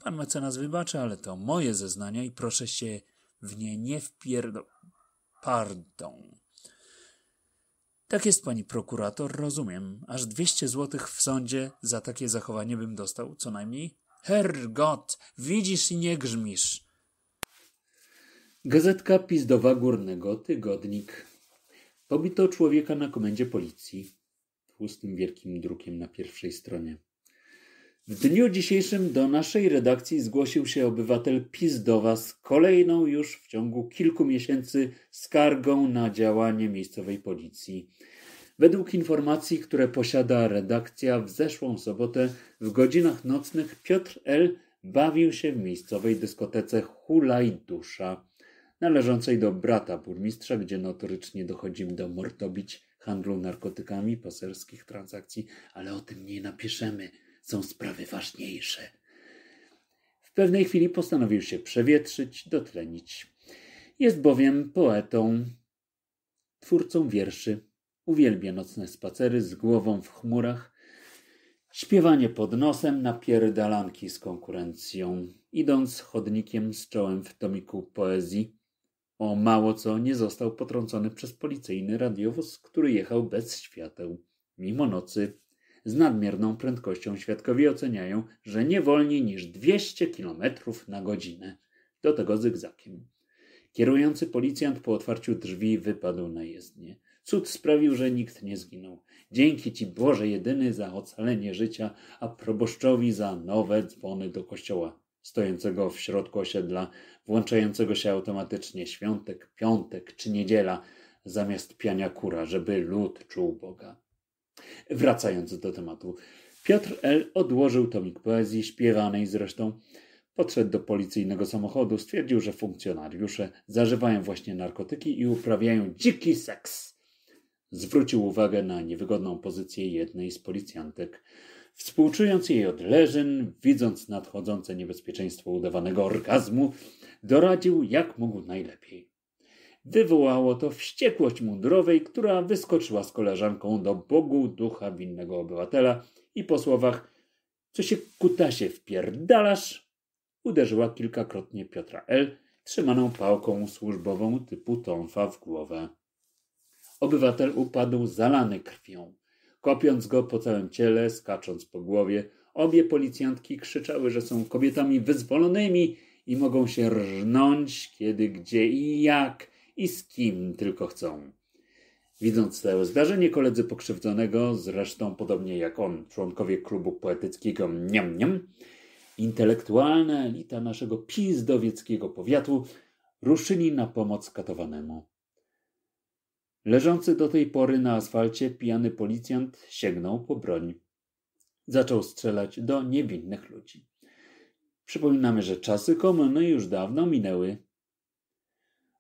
Pan mecenas wybaczy, ale to moje zeznania i proszę się w nie nie wpierdo... Pardon. Tak jest, pani prokurator, rozumiem. Aż 200 złotych w sądzie za takie zachowanie bym dostał, co najmniej. Gott, widzisz i nie grzmisz. Gazetka Pizdowa Górnego, tygodnik. Pobito człowieka na komendzie policji. Tłustym wielkim drukiem na pierwszej stronie. W dniu dzisiejszym do naszej redakcji zgłosił się obywatel Pizdowa z kolejną już w ciągu kilku miesięcy skargą na działanie miejscowej policji. Według informacji, które posiada redakcja, w zeszłą sobotę w godzinach nocnych Piotr L. bawił się w miejscowej dyskotece Hulaj Dusza należącej do brata burmistrza, gdzie notorycznie dochodził do mordobić, handlu narkotykami, paserskich transakcji, ale o tym nie napiszemy. Są sprawy ważniejsze. W pewnej chwili postanowił się przewietrzyć, dotlenić. Jest bowiem poetą, twórcą wierszy. Uwielbia nocne spacery z głową w chmurach, śpiewanie pod nosem, napierdalanki z konkurencją, idąc chodnikiem z czołem w tomiku poezji, o mało co nie został potrącony przez policyjny radiowóz, który jechał bez świateł. Mimo nocy z nadmierną prędkością świadkowie oceniają, że nie wolniej niż 200 km na godzinę. Do tego zygzakiem. Kierujący policjant po otwarciu drzwi wypadł na jezdnię. Cud sprawił, że nikt nie zginął. Dzięki Ci Boże jedyny za ocalenie życia, a proboszczowi za nowe dzwony do kościoła stojącego w środku osiedla, włączającego się automatycznie świątek, piątek czy niedziela, zamiast piania kura, żeby lud czuł Boga. Wracając do tematu, Piotr L. odłożył tomik poezji, śpiewanej zresztą. Podszedł do policyjnego samochodu, stwierdził, że funkcjonariusze zażywają właśnie narkotyki i uprawiają dziki seks. Zwrócił uwagę na niewygodną pozycję jednej z policjantek. Współczując jej odleżyn, widząc nadchodzące niebezpieczeństwo udawanego orgazmu, doradził jak mógł najlepiej. Wywołało to wściekłość mundurowej, która wyskoczyła z koleżanką do Bogu ducha winnego obywatela i po słowach co się kutasie wpierdalasz, uderzyła kilkakrotnie Piotra L., trzymaną pałką służbową typu tonfa w głowę. Obywatel upadł zalany krwią. Kopiąc go po całym ciele, skacząc po głowie, obie policjantki krzyczały, że są kobietami wyzwolonymi i mogą się rżnąć kiedy, gdzie i jak i z kim tylko chcą. Widząc to zdarzenie koledzy pokrzywdzonego, zresztą podobnie jak on, członkowie klubu poetyckiego Niam Niam, intelektualna elita naszego pizdowieckiego powiatu ruszyli na pomoc katowanemu. Leżący do tej pory na asfalcie pijany policjant sięgnął po broń. Zaczął strzelać do niewinnych ludzi. Przypominamy, że czasy komuny już dawno minęły.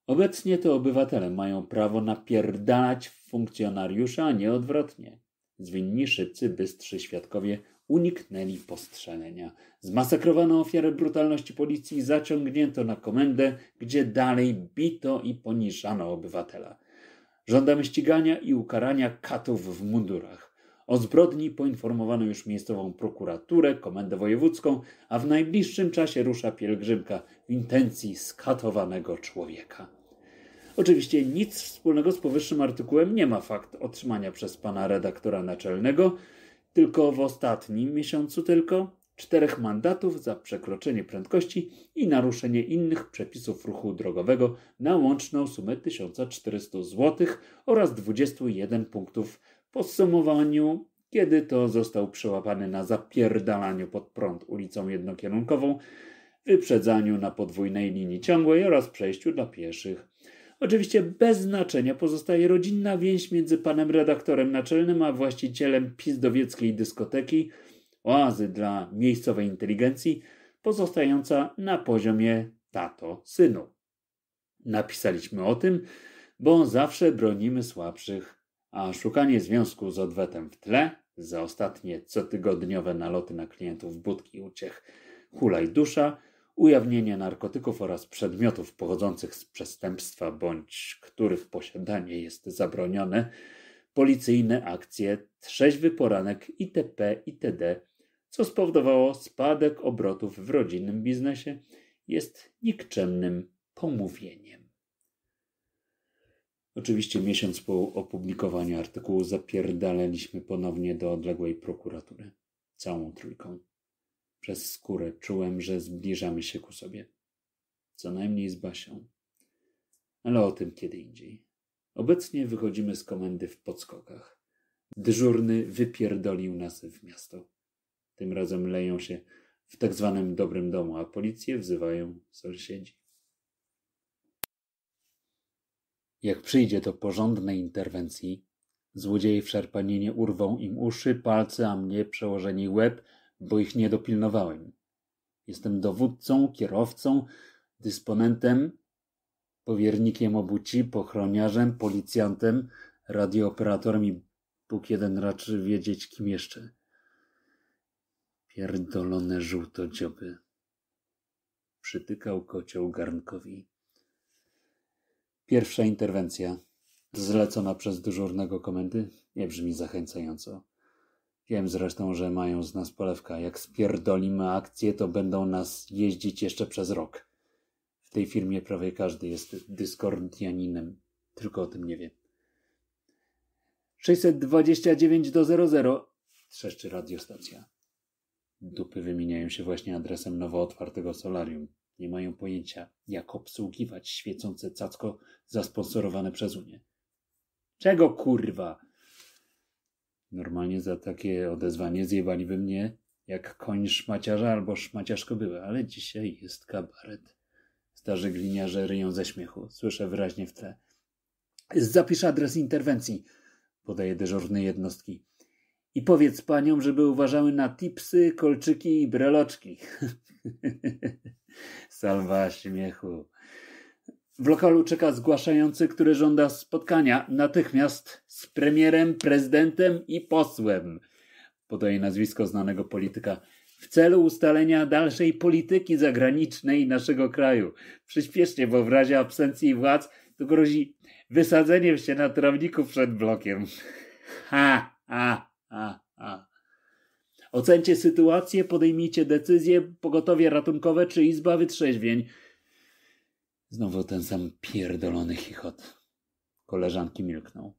Obecnie to obywatele mają prawo napierdalać funkcjonariusza, a nie odwrotnie. Zwinni, szybcy, bystrzy świadkowie uniknęli postrzelenia. Zmasakrowano ofiarę brutalności policji, zaciągnięto na komendę, gdzie dalej bito i poniżano obywatela. Żądamy ścigania i ukarania katów w mundurach. O zbrodni poinformowano już miejscową prokuraturę, komendę wojewódzką, a w najbliższym czasie rusza pielgrzymka w intencji skatowanego człowieka. Oczywiście nic wspólnego z powyższym artykułem nie ma fakt otrzymania przez pana redaktora naczelnego, tylko w ostatnim miesiącu tylko czterech mandatów za przekroczenie prędkości i naruszenie innych przepisów ruchu drogowego na łączną sumę 1400 zł oraz 21 punktów. Po zsumowaniu, kiedy to został przełapany na zapierdalaniu pod prąd ulicą jednokierunkową, wyprzedzaniu na podwójnej linii ciągłej oraz przejściu dla pieszych. Oczywiście bez znaczenia pozostaje rodzinna więź między panem redaktorem naczelnym a właścicielem pizdowieckiej dyskoteki – oazy dla miejscowej inteligencji, pozostająca na poziomie tato-synu. Napisaliśmy o tym, bo zawsze bronimy słabszych, a szukanie związku z odwetem w tle, za ostatnie cotygodniowe naloty na klientów budki uciech hulaj dusza, ujawnienie narkotyków oraz przedmiotów pochodzących z przestępstwa bądź których posiadanie jest zabronione, policyjne akcje, trzeźwy poranek itp. itd co spowodowało spadek obrotów w rodzinnym biznesie, jest nikczemnym pomówieniem. Oczywiście miesiąc po opublikowaniu artykułu zapierdaleliśmy ponownie do odległej prokuratury, całą trójką. Przez skórę czułem, że zbliżamy się ku sobie. Co najmniej z Basią. Ale o tym kiedy indziej. Obecnie wychodzimy z komendy w podskokach. Dyżurny wypierdolił nas w miasto. Tym razem leją się w tak zwanym dobrym domu, a policję wzywają sąsiedzi. Jak przyjdzie do porządnej interwencji, złodzieje w szarpaninie urwą im uszy, palce, a mnie przełożeni łeb, bo ich nie dopilnowałem. Jestem dowódcą, kierowcą, dysponentem, powiernikiem obuci, pochroniarzem, policjantem, radiooperatorem i Bóg jeden raczy wiedzieć, kim jeszcze. Pierdolone żółto dzioby. Przytykał kocioł garnkowi. Pierwsza interwencja, zlecona przez dyżurnego komendy, nie brzmi zachęcająco. Wiem zresztą, że mają z nas polewka. Jak spierdolimy akcję, to będą nas jeździć jeszcze przez rok. W tej firmie prawie każdy jest dyskordianinem, tylko o tym nie wie. 629 do 00, trzeszczy radiostacja. Dupy wymieniają się właśnie adresem nowo otwartego solarium. Nie mają pojęcia, jak obsługiwać świecące cacko zasponsorowane przez Unię. Czego kurwa? Normalnie za takie odezwanie zjebaliby mnie jak koń szmaciarza albo szmaciarzko były, ale dzisiaj jest kabaret. Starzy gliniarze ryją ze śmiechu. Słyszę wyraźnie w tle. Zapisz adres interwencji, podaje dyżurny jednostki. I powiedz paniom, żeby uważały na tipsy, kolczyki i breloczki. Salwa śmiechu. W lokalu czeka zgłaszający, który żąda spotkania natychmiast z premierem, prezydentem i posłem. Podaje nazwisko znanego polityka. W celu ustalenia dalszej polityki zagranicznej naszego kraju. Przyspiesznie, bo w razie absencji władz to grozi wysadzeniem się na trawniku przed blokiem. Ha, ha, a, a. Ocencie sytuację, podejmijcie decyzję, pogotowie ratunkowe czy izba wytrzeźwień. Znowu ten sam pierdolony chichot. Koleżanki milkną.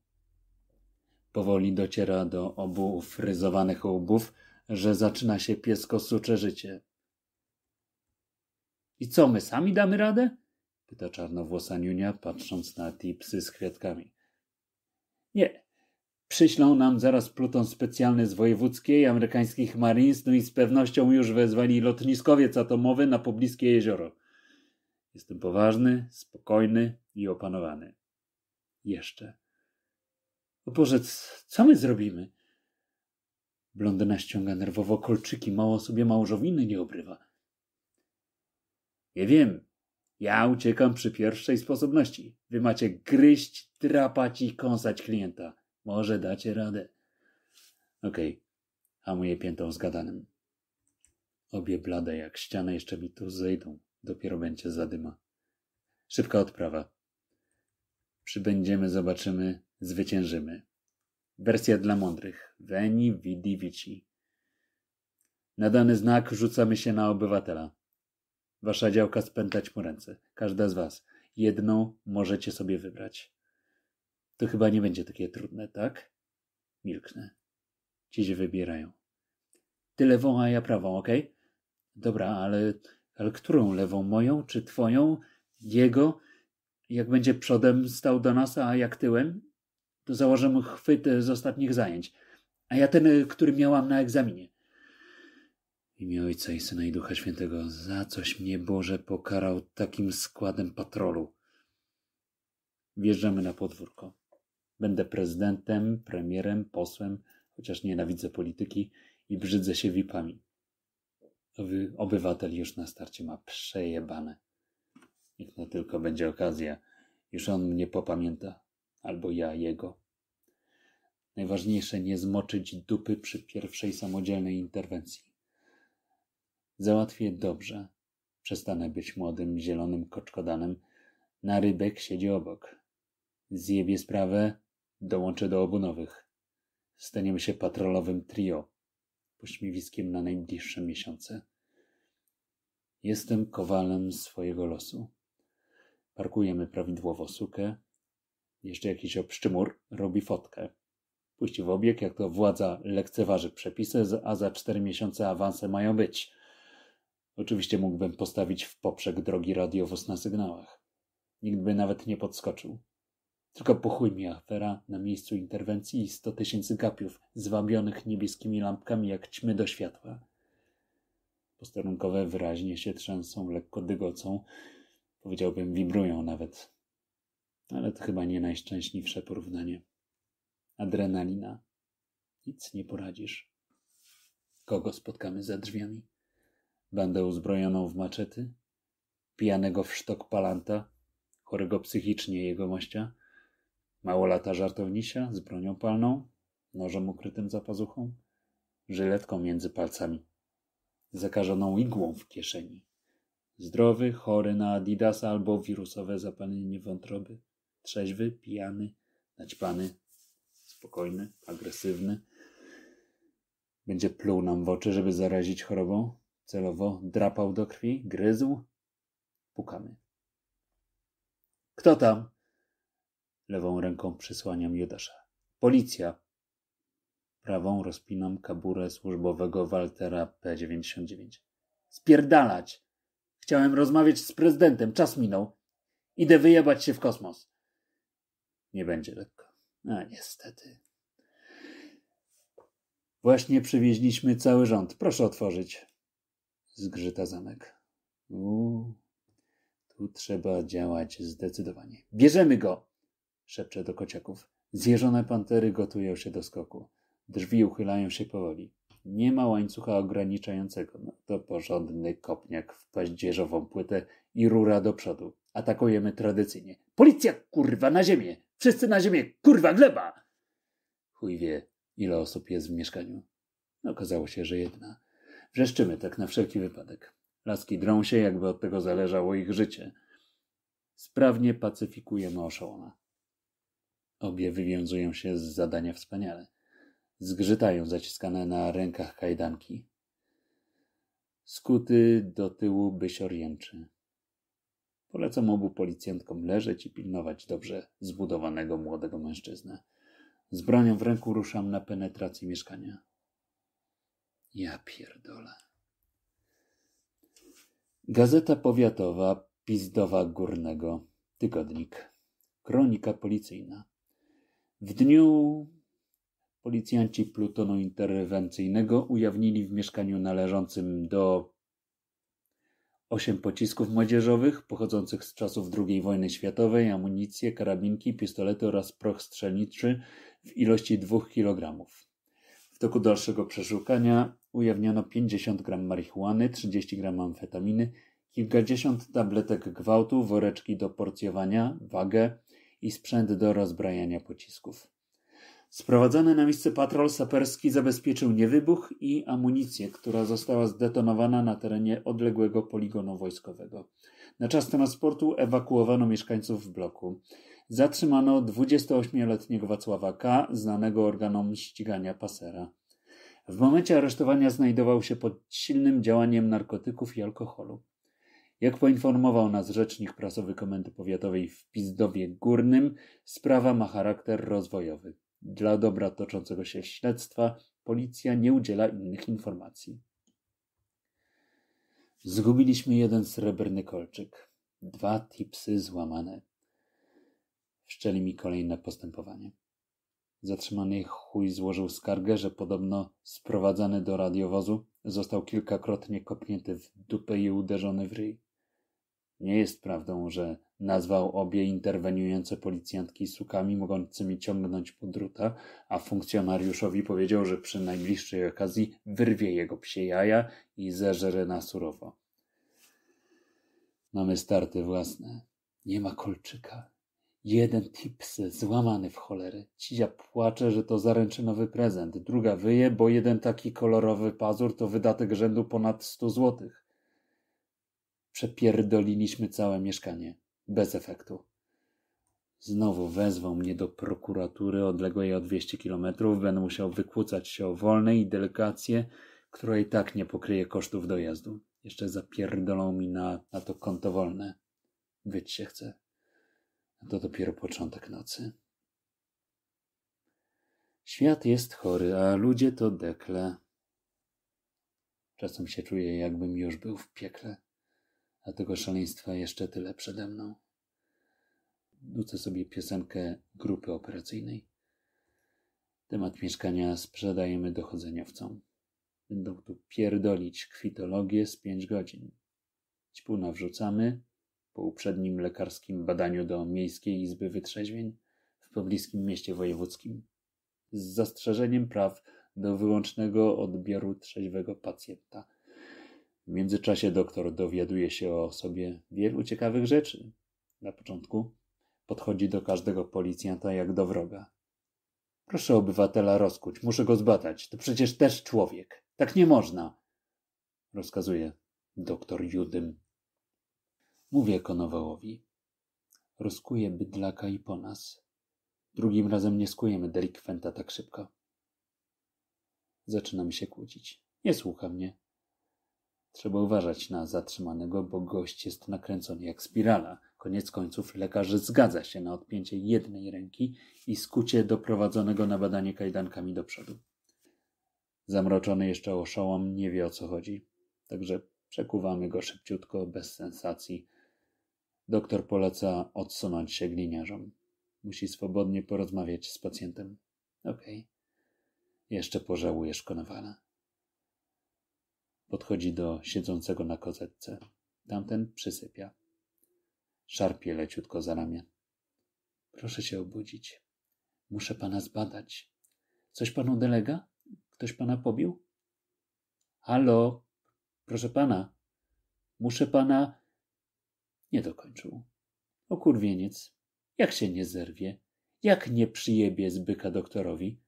Powoli dociera do obu fryzowanych łbów, że zaczyna się piesko sucze życie. I co, my sami damy radę? Pyta czarnowłosa Niunia, patrząc na tipsy z kwiatkami. Nie, Przyślą nam zaraz pluton specjalny z wojewódzkiej amerykańskich Marines, no i z pewnością już wezwali lotniskowiec atomowy na pobliskie jezioro. Jestem poważny, spokojny i opanowany. Jeszcze. O Boże, co my zrobimy? Blondyna ściąga nerwowo kolczyki, mało sobie małżowiny nie obrywa. Nie wiem. Ja uciekam przy pierwszej sposobności. Wy macie gryźć, drapać i kąsać klienta. Może dacie radę. Okej, okay. hamuje piętą zgadanym. Obie blade jak ściana jeszcze mi tu zejdą. Dopiero będzie zadyma. Szybka odprawa. Przybędziemy, zobaczymy, zwyciężymy. Wersja dla mądrych. Veni, vidi, vici. Na dany znak rzucamy się na obywatela. Wasza działka spętać mu ręce. Każda z was. Jedną możecie sobie wybrać. To chyba nie będzie takie trudne, tak? Milknę. Ci się wybierają. Ty lewą, a ja prawą, ok? Dobra, ale, ale którą lewą? Moją czy twoją? Jego? Jak będzie przodem stał do nas, a jak tyłem? To założę mu chwyt e, z ostatnich zajęć. A ja ten, e, który miałam na egzaminie. W imię Ojca i Syna i Ducha Świętego, za coś mnie Boże pokarał takim składem patrolu. Wjeżdżamy na podwórko. Będę prezydentem, premierem, posłem, chociaż nienawidzę polityki i brzydzę się VIP-ami. obywatel już na starcie ma przejebane. Niech to tylko będzie okazja. Już on mnie popamięta, albo ja jego. Najważniejsze nie zmoczyć dupy przy pierwszej samodzielnej interwencji. Załatwię dobrze. Przestanę być młodym, zielonym koczkodanem. Na rybek siedzi obok. Zjebie sprawę, Dołączę do obu nowych. Staniemy się patrolowym trio, pośmiewiskiem na najbliższe miesiące. Jestem kowalem swojego losu. Parkujemy prawidłowo sukę. Jeszcze jakiś obszczymur robi fotkę. Puści w obieg, jak to władza lekceważy przepisy, a za cztery miesiące awanse mają być. Oczywiście mógłbym postawić w poprzek drogi radiowóz na sygnałach. Nikt by nawet nie podskoczył. Tylko pochujmie afera na miejscu interwencji i sto tysięcy gapiów zwabionych niebieskimi lampkami jak ćmy do światła. Posterunkowe wyraźnie się trzęsą, lekko dygocą, powiedziałbym wibrują nawet. Ale to chyba nie najszczęśliwsze porównanie. Adrenalina. Nic nie poradzisz. Kogo spotkamy za drzwiami? Będę uzbrojoną w maczety? Pijanego w sztok palanta? Chorego psychicznie jegomościa? mościa? Mało lata żartownisia z bronią palną, nożem ukrytym za pazuchą, żyletką między palcami, zakażoną igłą w kieszeni. Zdrowy, chory na Adidas albo wirusowe zapalenie wątroby, trzeźwy, pijany, naćpany, spokojny, agresywny. Będzie pluł nam w oczy, żeby zarazić chorobą, celowo drapał do krwi, gryzł. Pukamy. Kto tam? Lewą ręką przysłaniam Judasza. Policja! Prawą rozpinam kaburę służbowego Waltera P99. Spierdalać! Chciałem rozmawiać z prezydentem, czas minął. Idę wyjebać się w kosmos. Nie będzie lekko. A niestety. Właśnie przywieźliśmy cały rząd. Proszę otworzyć. Zgrzyta zamek. Uuu, tu trzeba działać zdecydowanie. Bierzemy go! szepcze do kociaków. Zjeżone pantery gotują się do skoku. Drzwi uchylają się powoli. Nie ma łańcucha ograniczającego. No to porządny kopniak w paździerzową płytę i rura do przodu. Atakujemy tradycyjnie. Policja, kurwa, na ziemię! Wszyscy na ziemię, kurwa, gleba! Chuj wie, ile osób jest w mieszkaniu. Okazało się, że jedna. Wrzeszczymy tak na wszelki wypadek. Laski drą się, jakby od tego zależało ich życie. Sprawnie pacyfikujemy oszołoma. Obie wywiązują się z zadania wspaniale. Zgrzytają zaciskane na rękach kajdanki. Skuty do tyłu byś jęczy. Polecam obu policjantkom leżeć i pilnować dobrze zbudowanego młodego mężczyznę. Z bronią w ręku ruszam na penetrację mieszkania. Ja pierdolę. Gazeta Powiatowa, Pizdowa Górnego, Tygodnik, Kronika Policyjna, w dniu policjanci plutonu interwencyjnego ujawnili w mieszkaniu należącym do osiem pocisków młodzieżowych pochodzących z czasów II wojny światowej, amunicję, karabinki, pistolety oraz proch strzelniczy w ilości 2 kg. W toku dalszego przeszukania ujawniono 50 gram marihuany, 30 gram amfetaminy, kilkadziesiąt tabletek gwałtu, woreczki do porcjowania, wagę, i sprzęt do rozbrajania pocisków. Sprowadzony na miejsce patrol saperski zabezpieczył niewybuch i amunicję, która została zdetonowana na terenie odległego poligonu wojskowego. Na czas transportu ewakuowano mieszkańców w bloku. Zatrzymano 28-letniego Wacława K., znanego organom ścigania pasera. W momencie aresztowania znajdował się pod silnym działaniem narkotyków i alkoholu. Jak poinformował nas rzecznik prasowy Komendy Powiatowej w Pizdowie Górnym, sprawa ma charakter rozwojowy. Dla dobra toczącego się śledztwa policja nie udziela innych informacji. Zgubiliśmy jeden srebrny kolczyk, dwa tipsy złamane. Wszczeli mi kolejne postępowanie. Zatrzymany chuj złożył skargę, że podobno sprowadzany do radiowozu został kilkakrotnie kopnięty w dupę i uderzony w ryj. Nie jest prawdą, że nazwał obie interweniujące policjantki sukami mogącymi ciągnąć podruta, a funkcjonariuszowi powiedział, że przy najbliższej okazji wyrwie jego psie jaja i zeżre na surowo. Mamy starty własne. Nie ma kolczyka. Jeden tipsy, złamany w cholerę. Cidzia płacze, że to zaręczynowy prezent. Druga wyje, bo jeden taki kolorowy pazur to wydatek rzędu ponad 100 złotych. Przepierdoliliśmy całe mieszkanie. Bez efektu. Znowu wezwał mnie do prokuratury odległej o 200 kilometrów. Będę musiał wykłócać się o wolne i delegację, która i tak nie pokryje kosztów dojazdu. Jeszcze zapierdolą mi na, na to konto wolne. Wyć się chce. to dopiero początek nocy. Świat jest chory, a ludzie to dekle. Czasem się czuję, jakbym już był w piekle a tego szaleństwa jeszcze tyle przede mną. Nucę sobie piosenkę grupy operacyjnej. Temat mieszkania sprzedajemy dochodzeniowcom. Będą tu pierdolić kwitologię z pięć godzin. Ćpuna wrzucamy po uprzednim lekarskim badaniu do Miejskiej Izby Wytrzeźwień w pobliskim mieście wojewódzkim z zastrzeżeniem praw do wyłącznego odbioru trzeźwego pacjenta – w międzyczasie doktor dowiaduje się o sobie wielu ciekawych rzeczy. Na początku podchodzi do każdego policjanta jak do wroga. Proszę obywatela rozkuć, muszę go zbadać. To przecież też człowiek. Tak nie można. Rozkazuje doktor Judym. Mówię Konowałowi. Rozkuje bydlaka i po nas. Drugim razem nie skujemy delikwenta tak szybko. Zaczynam się kłócić. Nie słucha mnie. Trzeba uważać na zatrzymanego, bo gość jest nakręcony jak spirala. Koniec końców lekarz zgadza się na odpięcie jednej ręki i skucie doprowadzonego na badanie kajdankami do przodu. Zamroczony jeszcze oszołom nie wie o co chodzi, także przekuwamy go szybciutko, bez sensacji. Doktor poleca odsunąć się gliniarzom. Musi swobodnie porozmawiać z pacjentem. Okej. Okay. Jeszcze pożałujesz konowana. Podchodzi do siedzącego na kozetce. Tamten przysypia. Szarpie leciutko za ramię. Proszę się obudzić. Muszę pana zbadać. Coś panu delega? Ktoś pana pobił? Halo, proszę pana. Muszę pana. Nie dokończył. O kurwieniec, jak się nie zerwie, jak nie przyjebie zbyka doktorowi,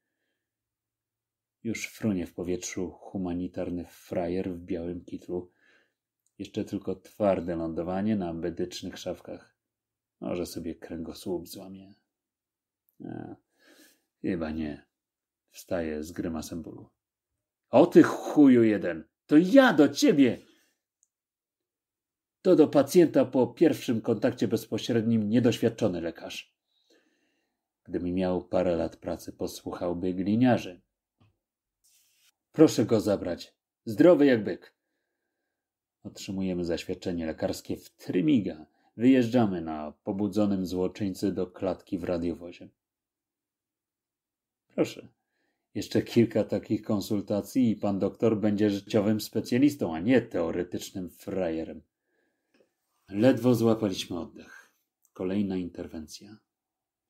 już frunie w powietrzu humanitarny frajer w białym kitlu. Jeszcze tylko twarde lądowanie na medycznych szafkach. Może sobie kręgosłup złamie. A, chyba nie. Wstaje z grymasem bólu. O ty chuju jeden! To ja do ciebie! To do pacjenta po pierwszym kontakcie bezpośrednim niedoświadczony lekarz. Gdyby miał parę lat pracy, posłuchałby gliniarzy. Proszę go zabrać. Zdrowy jak byk. Otrzymujemy zaświadczenie lekarskie w Trymiga. Wyjeżdżamy na pobudzonym złoczyńcy do klatki w radiowozie. Proszę. Jeszcze kilka takich konsultacji i pan doktor będzie życiowym specjalistą, a nie teoretycznym frajerem. Ledwo złapaliśmy oddech. Kolejna interwencja.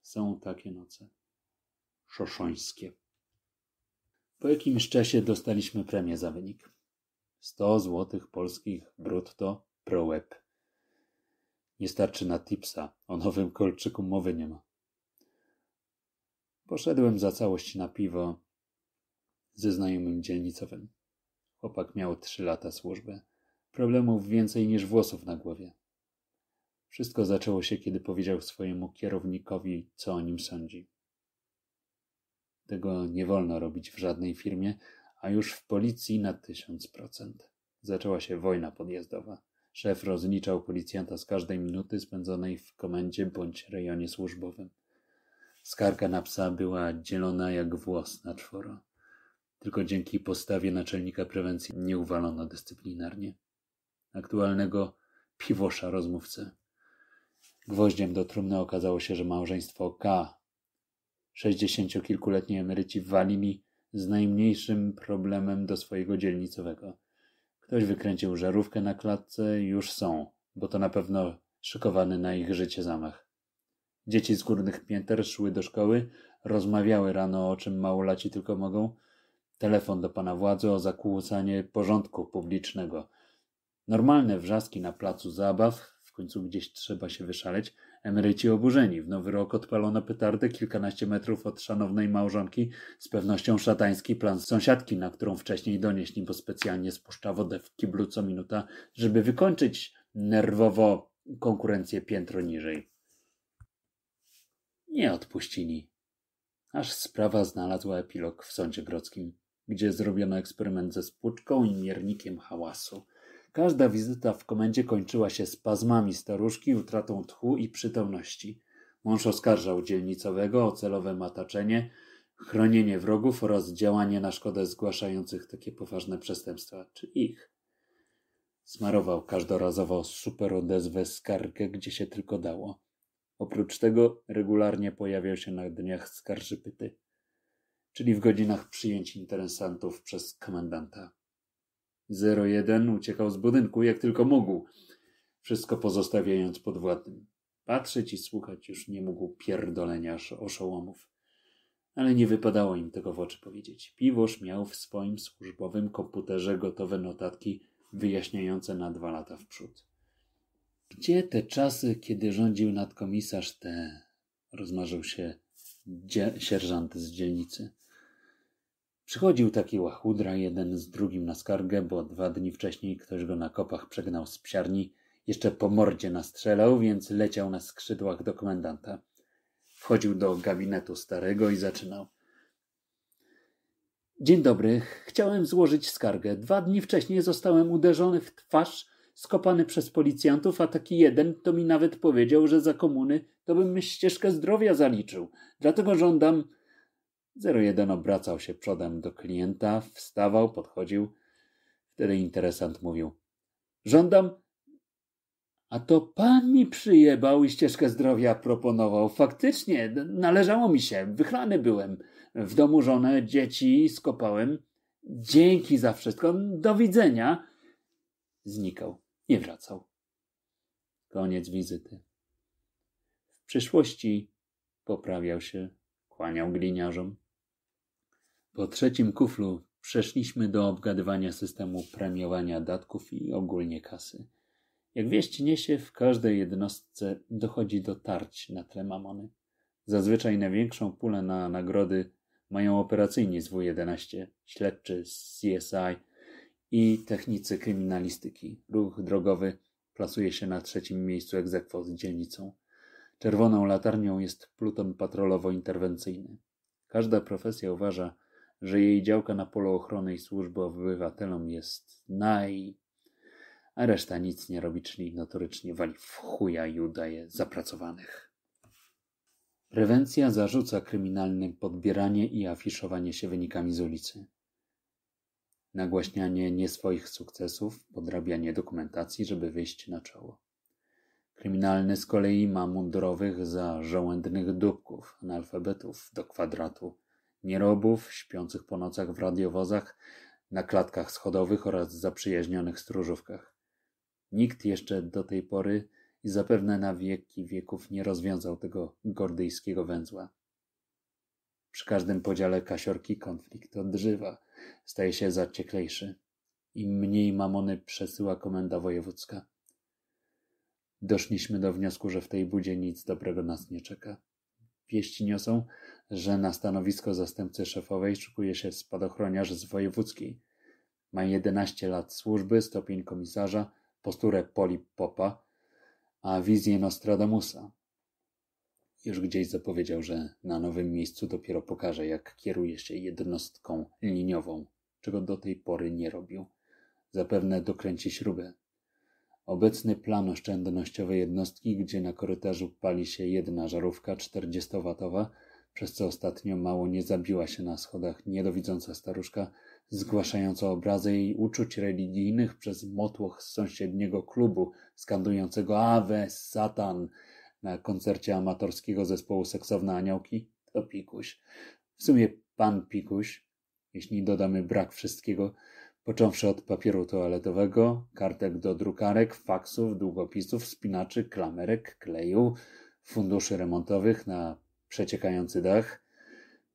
Są takie noce. Szoszońskie po jakimś czasie dostaliśmy premię za wynik. 100 złotych polskich brutto pro web. Nie starczy na tipsa, o nowym kolczyku mowy nie ma. Poszedłem za całość na piwo ze znajomym dzielnicowym. Chłopak miał trzy lata służby. Problemów więcej niż włosów na głowie. Wszystko zaczęło się, kiedy powiedział swojemu kierownikowi, co o nim sądzi. Tego nie wolno robić w żadnej firmie, a już w policji na tysiąc procent. Zaczęła się wojna podjazdowa. Szef rozliczał policjanta z każdej minuty spędzonej w komendzie bądź rejonie służbowym. Skarga na psa była dzielona jak włos na czworo. Tylko dzięki postawie naczelnika prewencji nie uwalono dyscyplinarnie. Aktualnego piwosza rozmówcy. Gwoździem do trumny okazało się, że małżeństwo K Sześćdziesięciokilkuletni emeryci mi z najmniejszym problemem do swojego dzielnicowego. Ktoś wykręcił żarówkę na klatce, już są, bo to na pewno szykowany na ich życie zamach. Dzieci z górnych pięter szły do szkoły, rozmawiały rano o czym małolaci tylko mogą. Telefon do pana władzy o zakłócanie porządku publicznego. Normalne wrzaski na placu zabaw, końcu gdzieś trzeba się wyszaleć. Emeryci oburzeni. W nowy rok odpalono petardę kilkanaście metrów od szanownej małżonki. Z pewnością szatański plan sąsiadki, na którą wcześniej donieśli, bo specjalnie spuszcza wodę w kiblu co minuta, żeby wykończyć nerwowo konkurencję piętro niżej. Nie odpuścili. Aż sprawa znalazła epilog w sądzie grodzkim, gdzie zrobiono eksperyment ze spłuczką i miernikiem hałasu – Każda wizyta w komendzie kończyła się spazmami staruszki, utratą tchu i przytomności. Mąż oskarżał dzielnicowego o celowe mataczenie, chronienie wrogów oraz działanie na szkodę zgłaszających takie poważne przestępstwa, czy ich. Smarował każdorazowo super odezwę skargę, gdzie się tylko dało. Oprócz tego regularnie pojawiał się na dniach skarży pyty, czyli w godzinach przyjęć interesantów przez komendanta. 01 uciekał z budynku jak tylko mógł, wszystko pozostawiając podwładnym. Patrzeć i słuchać już nie mógł pierdolenia oszołomów. Ale nie wypadało im tego w oczy powiedzieć. Piwoż miał w swoim służbowym komputerze gotowe notatki wyjaśniające na dwa lata w przód. Gdzie te czasy, kiedy rządził nadkomisarz te Rozmarzył się sierżant z dzielnicy. Przychodził taki łachudra jeden z drugim na skargę, bo dwa dni wcześniej ktoś go na kopach przegnał z psiarni, jeszcze po mordzie nastrzelał, więc leciał na skrzydłach do komendanta. Wchodził do gabinetu starego i zaczynał. Dzień dobry, chciałem złożyć skargę. Dwa dni wcześniej zostałem uderzony w twarz, skopany przez policjantów, a taki jeden to mi nawet powiedział, że za komuny to bym ścieżkę zdrowia zaliczył. Dlatego żądam 01 obracał się przodem do klienta, wstawał, podchodził. Wtedy interesant mówił: Żądam. A to pan mi przyjebał i ścieżkę zdrowia proponował. Faktycznie, należało mi się, wychlany byłem. W domu żonę, dzieci skopałem. Dzięki za wszystko, do widzenia. Znikał, nie wracał. Koniec wizyty. W przyszłości poprawiał się, kłaniał gliniarzom. Po trzecim kuflu przeszliśmy do obgadywania systemu premiowania datków i ogólnie kasy. Jak wieść niesie, w każdej jednostce dochodzi do tarć na tle mamony. Zazwyczaj największą pulę na nagrody mają operacyjni z W11, śledczy z CSI i technicy kryminalistyki. Ruch drogowy plasuje się na trzecim miejscu egzekwo z dzielnicą. Czerwoną latarnią jest pluton patrolowo-interwencyjny. Każda profesja uważa, że jej działka na polu ochrony i służby obywatelom jest naj... A reszta nic nie robi, czyli notorycznie wali w chuja i udaje zapracowanych. Prewencja zarzuca kryminalnym podbieranie i afiszowanie się wynikami z ulicy. Nagłaśnianie nieswoich sukcesów, podrabianie dokumentacji, żeby wyjść na czoło. Kryminalny z kolei ma mundurowych za żołędnych dupków, analfabetów do kwadratu, nierobów śpiących po nocach w radiowozach, na klatkach schodowych oraz zaprzyjaźnionych stróżówkach. Nikt jeszcze do tej pory i zapewne na wieki wieków nie rozwiązał tego gordyjskiego węzła. Przy każdym podziale kasiorki konflikt odżywa, staje się zacieklejszy. Im mniej mamony przesyła komenda wojewódzka. Doszliśmy do wniosku, że w tej budzie nic dobrego nas nie czeka wieści niosą, że na stanowisko zastępcy szefowej szukuje się spadochroniarz z wojewódzkiej. Ma 11 lat służby, stopień komisarza, posturę polipopa, a wizję Nostradamusa. Już gdzieś zapowiedział, że na nowym miejscu dopiero pokaże, jak kieruje się jednostką liniową, czego do tej pory nie robił. Zapewne dokręci śrubę, Obecny plan oszczędnościowy jednostki, gdzie na korytarzu pali się jedna żarówka 40-watowa, przez co ostatnio mało nie zabiła się na schodach niedowidząca staruszka, zgłaszająca obrazy jej uczuć religijnych przez motłoch z sąsiedniego klubu, skandującego Awe Satan na koncercie amatorskiego zespołu Seksowne Aniołki, to Pikuś. W sumie pan Pikuś, jeśli dodamy brak wszystkiego, począwszy od papieru toaletowego, kartek do drukarek, faksów, długopisów, spinaczy, klamerek, kleju, funduszy remontowych na przeciekający dach,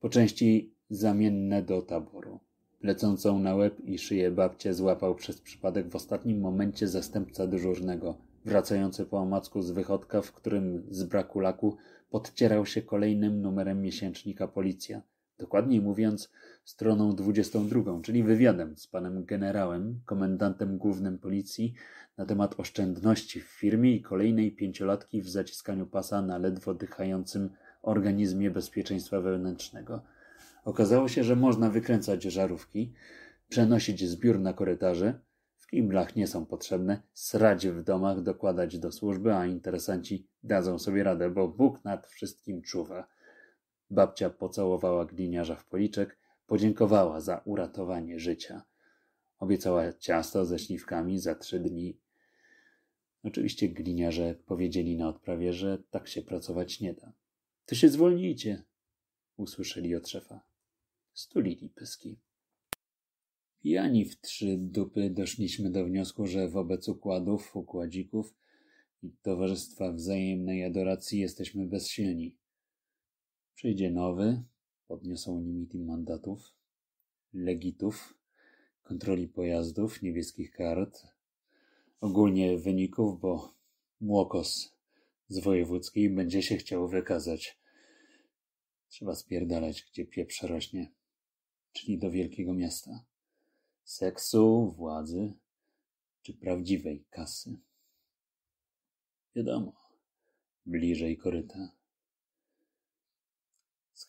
po części zamienne do taboru. Lecącą na łeb i szyję babcie złapał przez przypadek w ostatnim momencie zastępca dyżurnego, wracający po omacku z wychodka, w którym z braku laku podcierał się kolejnym numerem miesięcznika policja. Dokładniej mówiąc, stroną 22, czyli wywiadem z panem generałem, komendantem głównym policji, na temat oszczędności w firmie i kolejnej pięciolatki w zaciskaniu pasa na ledwo dychającym organizmie bezpieczeństwa wewnętrznego. Okazało się, że można wykręcać żarówki, przenosić zbiór na korytarze, w kimblach nie są potrzebne, srać w domach, dokładać do służby, a interesanci dadzą sobie radę, bo Bóg nad wszystkim czuwa. Babcia pocałowała gliniarza w policzek, Podziękowała za uratowanie życia. Obiecała ciasto ze śliwkami za trzy dni. Oczywiście gliniarze powiedzieli na odprawie, że tak się pracować nie da. To się zwolnijcie, usłyszeli od szefa. Stulili pyski. Pijani w trzy dupy doszliśmy do wniosku, że wobec układów, układzików i towarzystwa wzajemnej adoracji jesteśmy bezsilni. Przyjdzie nowy, podniosą limity mandatów, legitów, kontroli pojazdów, niebieskich kart, ogólnie wyników, bo młokos z wojewódzkiej będzie się chciał wykazać. Trzeba spierdalać, gdzie pieprz rośnie, czyli do wielkiego miasta. Seksu, władzy czy prawdziwej kasy. Wiadomo, bliżej koryta.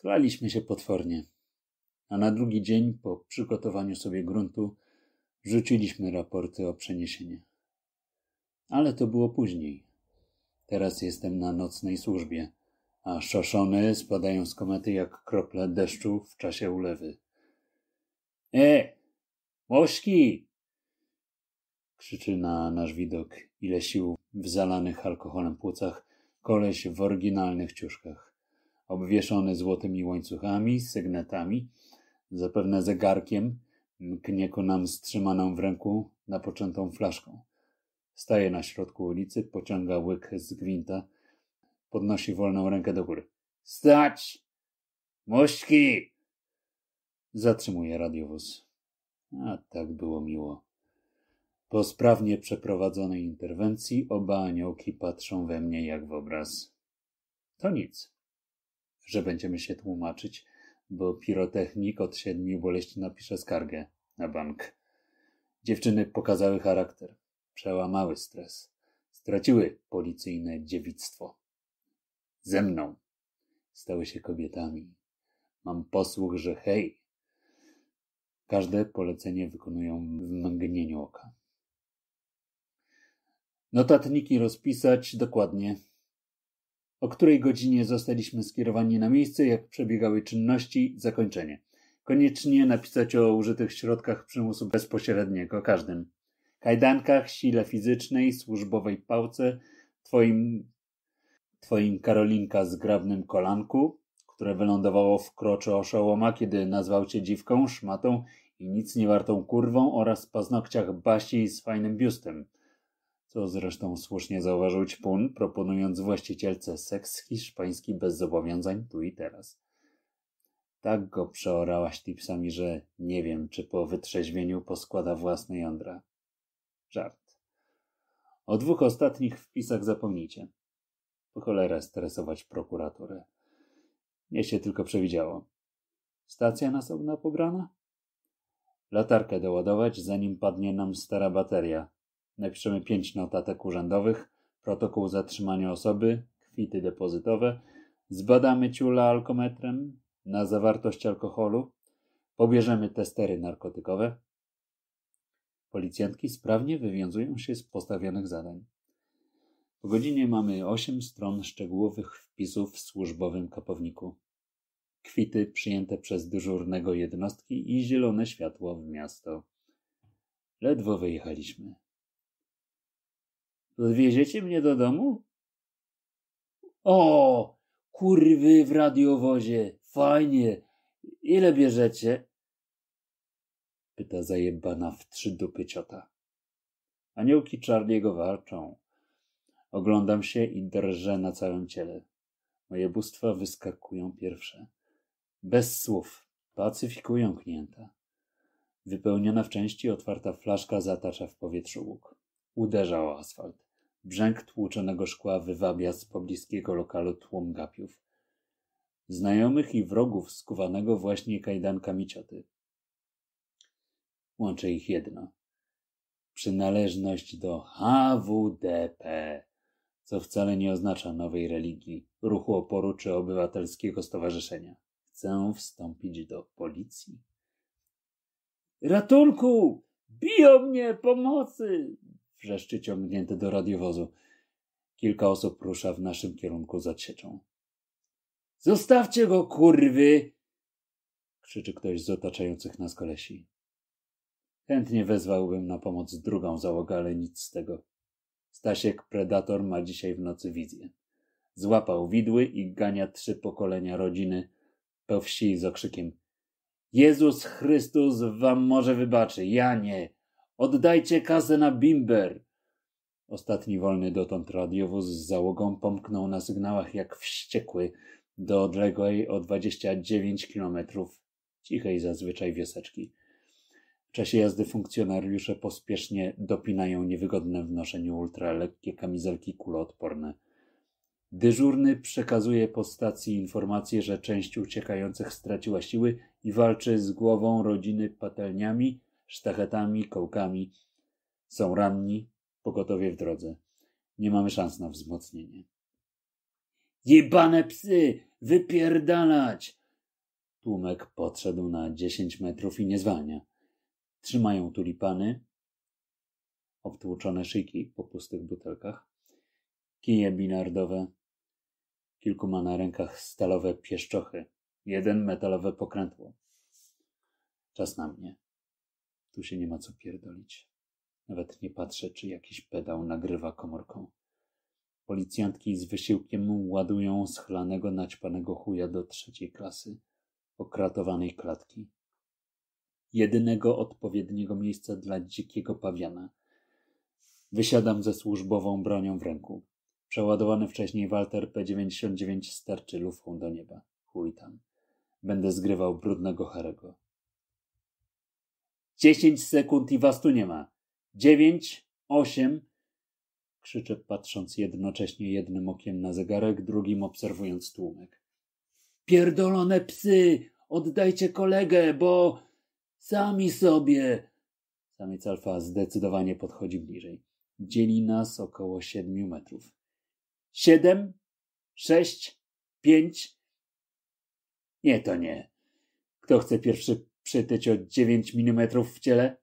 Schlaliśmy się potwornie, a na drugi dzień po przygotowaniu sobie gruntu rzuciliśmy raporty o przeniesienie. Ale to było później. Teraz jestem na nocnej służbie, a szoszony spadają z komety jak krople deszczu w czasie ulewy. E! Mośki! Krzyczy na nasz widok, ile sił w zalanych alkoholem płucach koleś w oryginalnych ciuszkach obwieszony złotymi łańcuchami, sygnetami, zapewne zegarkiem, knieku nam strzymaną w ręku napoczętą flaszką. Staje na środku ulicy, pociąga łyk z gwinta, podnosi wolną rękę do góry. Stać! Mośki! Zatrzymuje radiowóz. A tak było miło. Po sprawnie przeprowadzonej interwencji oba aniołki patrzą we mnie jak w obraz. To nic że będziemy się tłumaczyć, bo pirotechnik od siedmiu boleści napisze skargę na bank. Dziewczyny pokazały charakter, przełamały stres, straciły policyjne dziewictwo. Ze mną stały się kobietami. Mam posłuch, że hej. Każde polecenie wykonują w mgnieniu oka. Notatniki rozpisać dokładnie, o której godzinie zostaliśmy skierowani na miejsce, jak przebiegały czynności, zakończenie. Koniecznie napisać o użytych środkach przymusu bezpośredniego każdym. Kajdankach, sile fizycznej, służbowej pałce, twoim, twoim Karolinka zgrabnym kolanku, które wylądowało w kroczu oszołoma, kiedy nazwał cię dziwką, szmatą i nic nie wartą kurwą oraz paznokciach Basi z fajnym biustem. To zresztą słusznie zauważył Ćpun, proponując właścicielce seks hiszpański bez zobowiązań tu i teraz. Tak go przeorałaś tipsami, że nie wiem, czy po wytrzeźwieniu poskłada własne jądra. Żart. O dwóch ostatnich wpisach zapomnijcie. Po cholerę stresować prokuraturę. Nie się tylko przewidziało. Stacja nasobna pobrana? Latarkę doładować, zanim padnie nam stara bateria – Napiszemy 5 notatek urzędowych, protokół zatrzymania osoby, kwity depozytowe, zbadamy ciula alkometrem na zawartość alkoholu, pobierzemy testery narkotykowe. Policjantki sprawnie wywiązują się z postawionych zadań. Po godzinie mamy 8 stron szczegółowych wpisów w służbowym kapowniku. Kwity przyjęte przez dyżurnego jednostki i zielone światło w miasto. Ledwo wyjechaliśmy. Odwieziecie mnie do domu? O, kurwy w radiowozie, fajnie. Ile bierzecie? Pyta zajebana w trzy dupy ciota. Aniołki Charlie'ego walczą. Oglądam się i drżę na całym ciele. Moje bóstwa wyskakują pierwsze. Bez słów. Pacyfikują knięta. Wypełniona w części otwarta flaszka zatacza w powietrzu łuk. Uderza o asfalt. Brzęk tłuczonego szkła wywabia z pobliskiego lokalu tłum gapiów. Znajomych i wrogów skuwanego właśnie kajdanka cioty. Łączy ich jedno. Przynależność do HWDP, co wcale nie oznacza nowej religii, ruchu oporu czy obywatelskiego stowarzyszenia. Chcę wstąpić do policji. Ratunku! Biją mnie! Pomocy! wrzeszczy ciągnięty do radiowozu. Kilka osób rusza w naszym kierunku za cieczą. Zostawcie go, kurwy! krzyczy ktoś z otaczających nas kolesi. Chętnie wezwałbym na pomoc drugą załogę, ale nic z tego. Stasiek Predator ma dzisiaj w nocy wizję. Złapał widły i gania trzy pokolenia rodziny po wsi z okrzykiem Jezus Chrystus wam może wybaczy, ja nie. Oddajcie kazę na bimber! Ostatni wolny dotąd radiowóz z załogą pomknął na sygnałach jak wściekły do odległej o 29 kilometrów cichej zazwyczaj wioseczki. W czasie jazdy funkcjonariusze pospiesznie dopinają niewygodne w noszeniu ultralekkie kamizelki kuloodporne. Dyżurny przekazuje po stacji informację, że część uciekających straciła siły i walczy z głową rodziny patelniami sztachetami, kołkami. Są ranni, pogotowie w drodze. Nie mamy szans na wzmocnienie. Jebane psy! Wypierdalać! Tłumek podszedł na dziesięć metrów i nie zwalnia. Trzymają tulipany, obtłuczone szyjki po pustych butelkach, kije binardowe, kilku ma na rękach stalowe pieszczochy, jeden metalowe pokrętło. Czas na mnie. Tu się nie ma co pierdolić. Nawet nie patrzę, czy jakiś pedał nagrywa komórką. Policjantki z wysiłkiem ładują schlanego, naćpanego chuja do trzeciej klasy, okratowanej klatki. Jedynego odpowiedniego miejsca dla dzikiego pawiana. Wysiadam ze służbową bronią w ręku. Przeładowany wcześniej Walter P-99 sterczy lufą do nieba. Chuj tam. Będę zgrywał brudnego Harego. 10 sekund i was tu nie ma. 9, 8. Krzyczę, patrząc jednocześnie jednym okiem na zegarek, drugim obserwując tłumek. Pierdolone psy! Oddajcie kolegę, bo sami sobie. Samiec alfa zdecydowanie podchodzi bliżej. Dzieli nas około siedmiu metrów. Siedem, sześć, pięć. Nie, to nie. Kto chce pierwszy przytyć o 9 mm w ciele?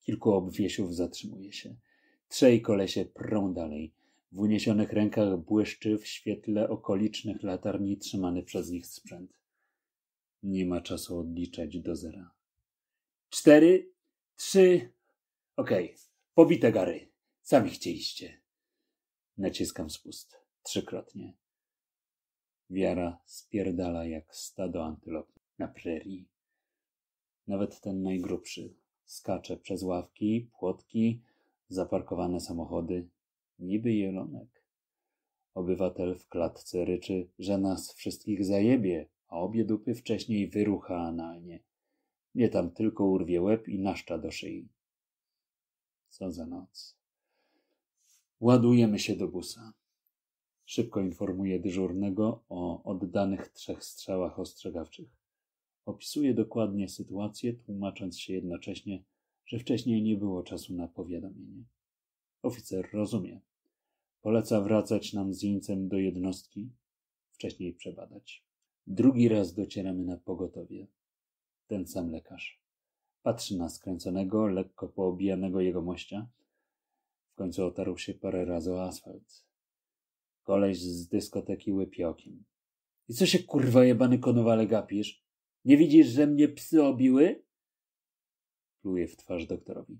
Kilku obwiesiów zatrzymuje się. Trzej kolesie prą dalej. W uniesionych rękach błyszczy w świetle okolicznych latarni trzymany przez nich sprzęt. Nie ma czasu odliczać do zera. Cztery, trzy. Okej, okay. pobite gary. Sami chcieliście. Naciskam spust. Trzykrotnie. Wiara spierdala jak stado antylop na prerii. Nawet ten najgrubszy skacze przez ławki, płotki, zaparkowane samochody, niby jelonek. Obywatel w klatce ryczy, że nas wszystkich zajebie, a obie dupy wcześniej wyrucha analnie. Nie tam tylko urwie łeb i naszcza do szyi. Co za noc. Ładujemy się do busa. Szybko informuje dyżurnego o oddanych trzech strzałach ostrzegawczych. Opisuje dokładnie sytuację, tłumacząc się jednocześnie, że wcześniej nie było czasu na powiadomienie. Oficer rozumie. Poleca wracać nam z jeńcem do jednostki, wcześniej przebadać. Drugi raz docieramy na pogotowie. Ten sam lekarz. Patrzy na skręconego, lekko poobijanego jegomościa. W końcu otarł się parę razy o asfalt. Koleś z dyskoteki łypie okiem. I co się kurwa jebany konowale gapisz? Nie widzisz, że mnie psy obiły? Pluje w twarz doktorowi.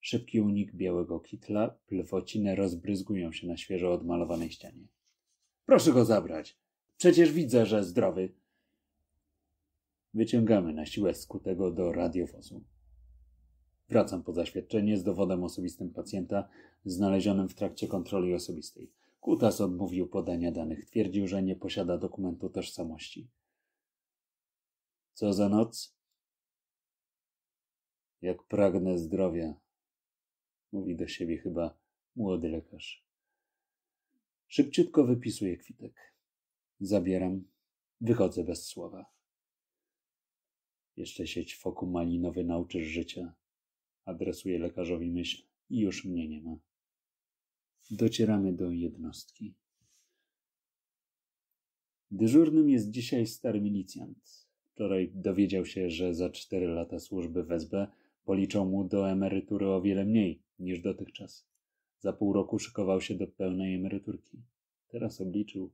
Szybki unik białego kitla, plwociny rozbryzgują się na świeżo odmalowanej ścianie. Proszę go zabrać. Przecież widzę, że zdrowy. Wyciągamy na siłę skutego do radiowozu. Wracam po zaświadczenie z dowodem osobistym pacjenta znalezionym w trakcie kontroli osobistej. Kutas odmówił podania danych. Twierdził, że nie posiada dokumentu tożsamości. Co za noc? Jak pragnę zdrowia, mówi do siebie chyba młody lekarz. Szybciutko wypisuję kwitek. Zabieram, wychodzę bez słowa. Jeszcze sieć foku malinowy nauczysz życia. Adresuje lekarzowi myśl i już mnie nie ma. Docieramy do jednostki. Dyżurnym jest dzisiaj stary milicjant wczoraj dowiedział się, że za 4 lata służby w SB policzą mu do emerytury o wiele mniej niż dotychczas. Za pół roku szykował się do pełnej emeryturki. Teraz obliczył,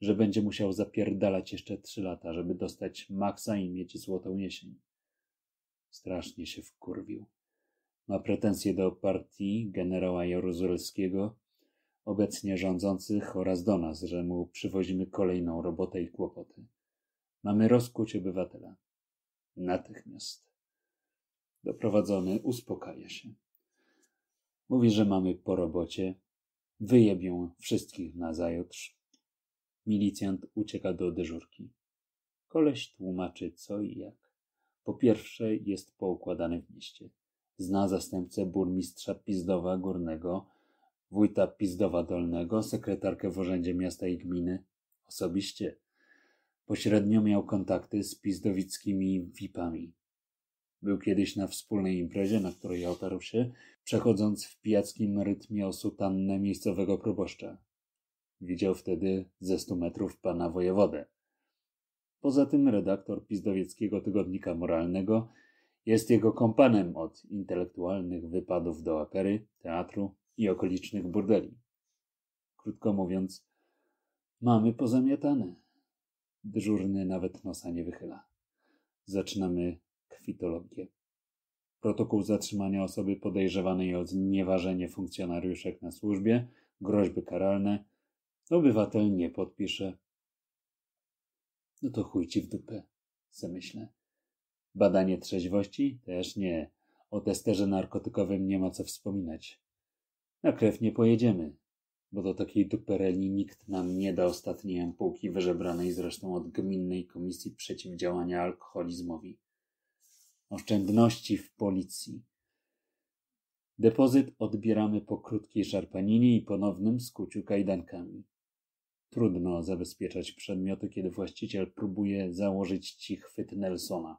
że będzie musiał zapierdalać jeszcze 3 lata, żeby dostać maksa i mieć złotą jesień. Strasznie się wkurwił. Ma pretensje do partii generała Jaruzelskiego, obecnie rządzących oraz do nas, że mu przywozimy kolejną robotę i kłopoty. Mamy rozkuć obywatela. Natychmiast. Doprowadzony uspokaja się. Mówi, że mamy po robocie. Wyjebią wszystkich nazajutrz. Milicjant ucieka do dyżurki. Koleś tłumaczy co i jak. Po pierwsze jest poukładany w mieście. Zna zastępcę burmistrza Pizdowa Górnego, wójta Pizdowa Dolnego, sekretarkę w urzędzie miasta i gminy. Osobiście Pośrednio miał kontakty z pizdowickimi VIP-ami. Był kiedyś na wspólnej imprezie, na której otarł się, przechodząc w pijackim rytmie o sutannę miejscowego proboszcza. Widział wtedy ze stu metrów pana wojewodę. Poza tym redaktor pizdowieckiego tygodnika moralnego jest jego kompanem od intelektualnych wypadów do apery, teatru i okolicznych burdeli. Krótko mówiąc, mamy pozamiatane. Dyżurny nawet nosa nie wychyla. Zaczynamy kwitologię. Protokół zatrzymania osoby podejrzewanej o znieważenie funkcjonariuszek na służbie, groźby karalne. Obywatel nie podpisze. No to chuj ci w dupę, se myślę. Badanie trzeźwości? Też nie. O testerze narkotykowym nie ma co wspominać. Na krew nie pojedziemy bo do takiej dupereli nikt nam nie da ostatniej ampułki wyżebranej zresztą od Gminnej Komisji Przeciwdziałania Alkoholizmowi. Oszczędności w policji. Depozyt odbieramy po krótkiej szarpaninie i ponownym skuciu kajdankami. Trudno zabezpieczać przedmioty, kiedy właściciel próbuje założyć ci chwyt Nelsona.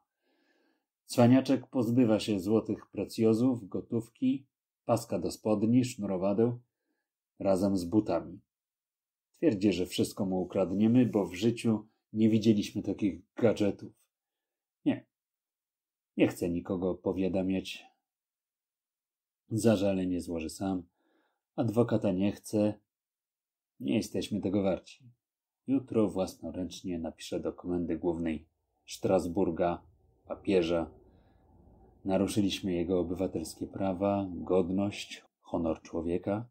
Cwaniaczek pozbywa się złotych precjozów, gotówki, paska do spodni, sznurowadeł – razem z butami. Twierdzi, że wszystko mu ukradniemy, bo w życiu nie widzieliśmy takich gadżetów. Nie. Nie chcę nikogo powiadamiać. Zażalenie złoży sam. Adwokata nie chce. Nie jesteśmy tego warci. Jutro własnoręcznie napiszę do komendy głównej Strasburga, papieża. Naruszyliśmy jego obywatelskie prawa, godność, honor człowieka.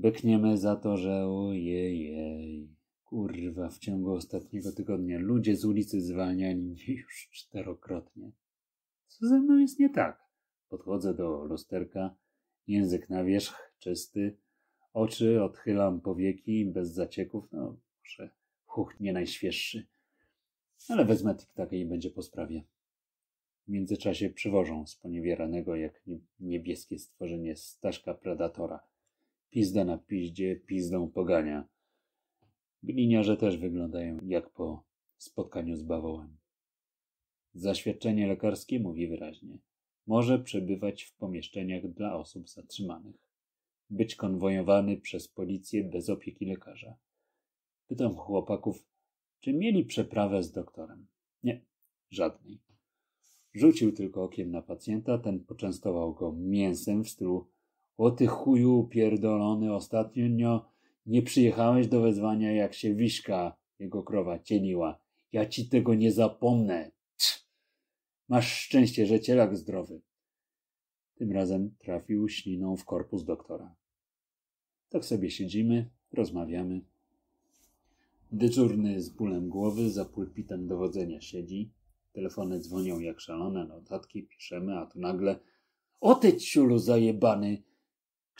Bekniemy za to, że ojej, kurwa, w ciągu ostatniego tygodnia ludzie z ulicy zwalniali mnie już czterokrotnie. Co ze mną jest nie tak? Podchodzę do lusterka, język na wierzch, czysty, oczy odchylam powieki bez zacieków, no może huch nie najświeższy, ale wezmę tiktaka i będzie po sprawie. W międzyczasie przywożą sponiewieranego jak niebieskie stworzenie Staszka Predatora – Pizda na piździe, pizdą pogania. Gliniarze też wyglądają jak po spotkaniu z bawołem. Zaświadczenie lekarskie mówi wyraźnie. Może przebywać w pomieszczeniach dla osób zatrzymanych. Być konwojowany przez policję bez opieki lekarza. Pytam chłopaków, czy mieli przeprawę z doktorem. Nie, żadnej. Rzucił tylko okiem na pacjenta, ten poczęstował go mięsem w stylu o ty chuju pierdolony, ostatnio nie przyjechałeś do wezwania, jak się wiszka jego krowa, cieniła. Ja ci tego nie zapomnę. Cz. Masz szczęście, że cielak zdrowy. Tym razem trafił śliną w korpus doktora. Tak sobie siedzimy, rozmawiamy. Dyżurny z bólem głowy za pulpitem dowodzenia siedzi. Telefony dzwonią jak szalone, notatki piszemy, a tu nagle... O ty ciulu zajebany!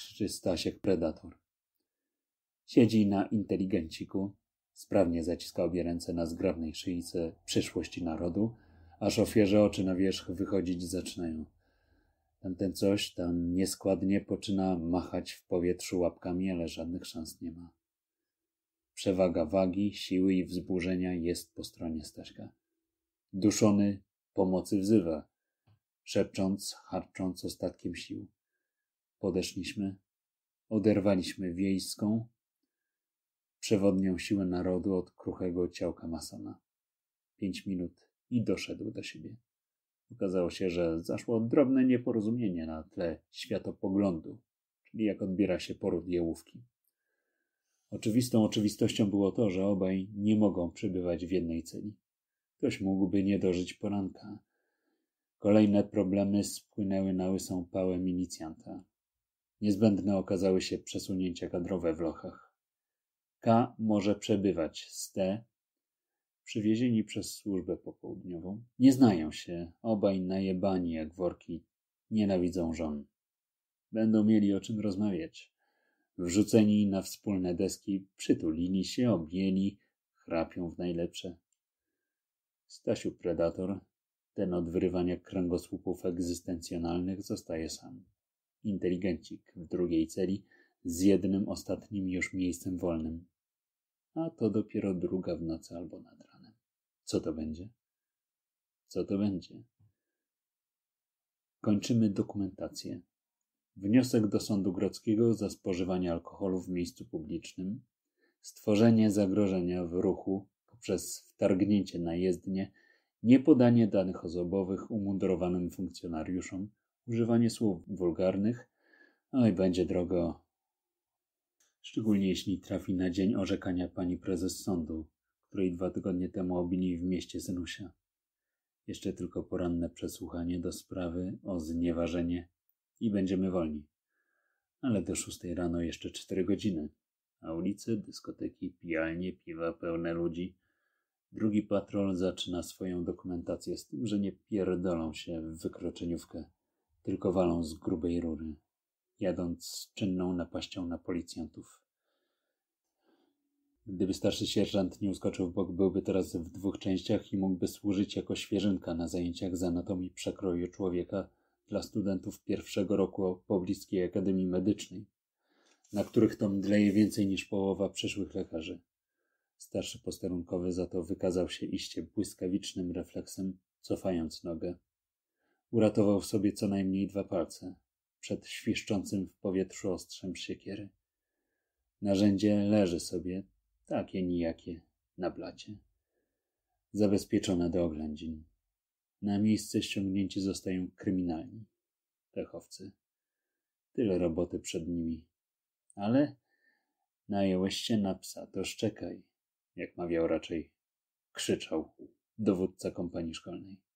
krzyczy Stasiek Predator. Siedzi na inteligenciku, sprawnie zaciska obie ręce na zgrabnej szyjce przyszłości narodu, aż ofierze oczy na wierzch wychodzić zaczynają. Tamten coś tam nieskładnie poczyna machać w powietrzu łapkami, ale żadnych szans nie ma. Przewaga wagi, siły i wzburzenia jest po stronie Staśka. Duszony pomocy wzywa, szepcząc, harcząc ostatkiem sił. Podeszliśmy, oderwaliśmy wiejską, przewodnią siłę narodu od kruchego ciałka Masona. Pięć minut i doszedł do siebie. Okazało się, że zaszło drobne nieporozumienie na tle światopoglądu, czyli jak odbiera się poród jełówki. Oczywistą oczywistością było to, że obaj nie mogą przebywać w jednej celi. Ktoś mógłby nie dożyć poranka. Kolejne problemy spłynęły na łysą pałę milicjanta. Niezbędne okazały się przesunięcia kadrowe w Lochach. K może przebywać z T. Przywiezieni przez służbę popołudniową. Nie znają się, obaj najebani jak worki, nienawidzą żon. Będą mieli o czym rozmawiać. Wrzuceni na wspólne deski, przytulili się, objęli, chrapią w najlepsze. Stasiu predator, ten od wyrywania kręgosłupów egzystencjonalnych zostaje sam inteligencik w drugiej celi z jednym ostatnim już miejscem wolnym. A to dopiero druga w nocy albo nad ranem. Co to będzie? Co to będzie? Kończymy dokumentację. Wniosek do sądu grodzkiego za spożywanie alkoholu w miejscu publicznym, stworzenie zagrożenia w ruchu poprzez wtargnięcie na jezdnię, niepodanie danych osobowych umundurowanym funkcjonariuszom, używanie słów wulgarnych. Oj, no będzie drogo. Szczególnie jeśli trafi na dzień orzekania pani prezes sądu, której dwa tygodnie temu obili w mieście Zenusia. Jeszcze tylko poranne przesłuchanie do sprawy o znieważenie i będziemy wolni. Ale do szóstej rano jeszcze cztery godziny, a ulice, dyskoteki, pijalnie, piwa pełne ludzi. Drugi patrol zaczyna swoją dokumentację z tym, że nie pierdolą się w wykroczeniówkę tylko walą z grubej rury, jadąc czynną napaścią na policjantów. Gdyby starszy sierżant nie uskoczył w bok, byłby teraz w dwóch częściach i mógłby służyć jako świeżynka na zajęciach z anatomii przekroju człowieka dla studentów pierwszego roku pobliskiej Akademii Medycznej, na których to mdleje więcej niż połowa przyszłych lekarzy. Starszy posterunkowy za to wykazał się iście błyskawicznym refleksem, cofając nogę Uratował sobie co najmniej dwa palce przed świszczącym w powietrzu ostrzem siekiery. Narzędzie leży sobie, takie nijakie, na blacie. Zabezpieczona do oględzin. Na miejsce ściągnięci zostają kryminalni, pechowcy. Tyle roboty przed nimi. Ale najęłeś się na psa, to szczekaj, jak mawiał raczej, krzyczał dowódca kompanii szkolnej.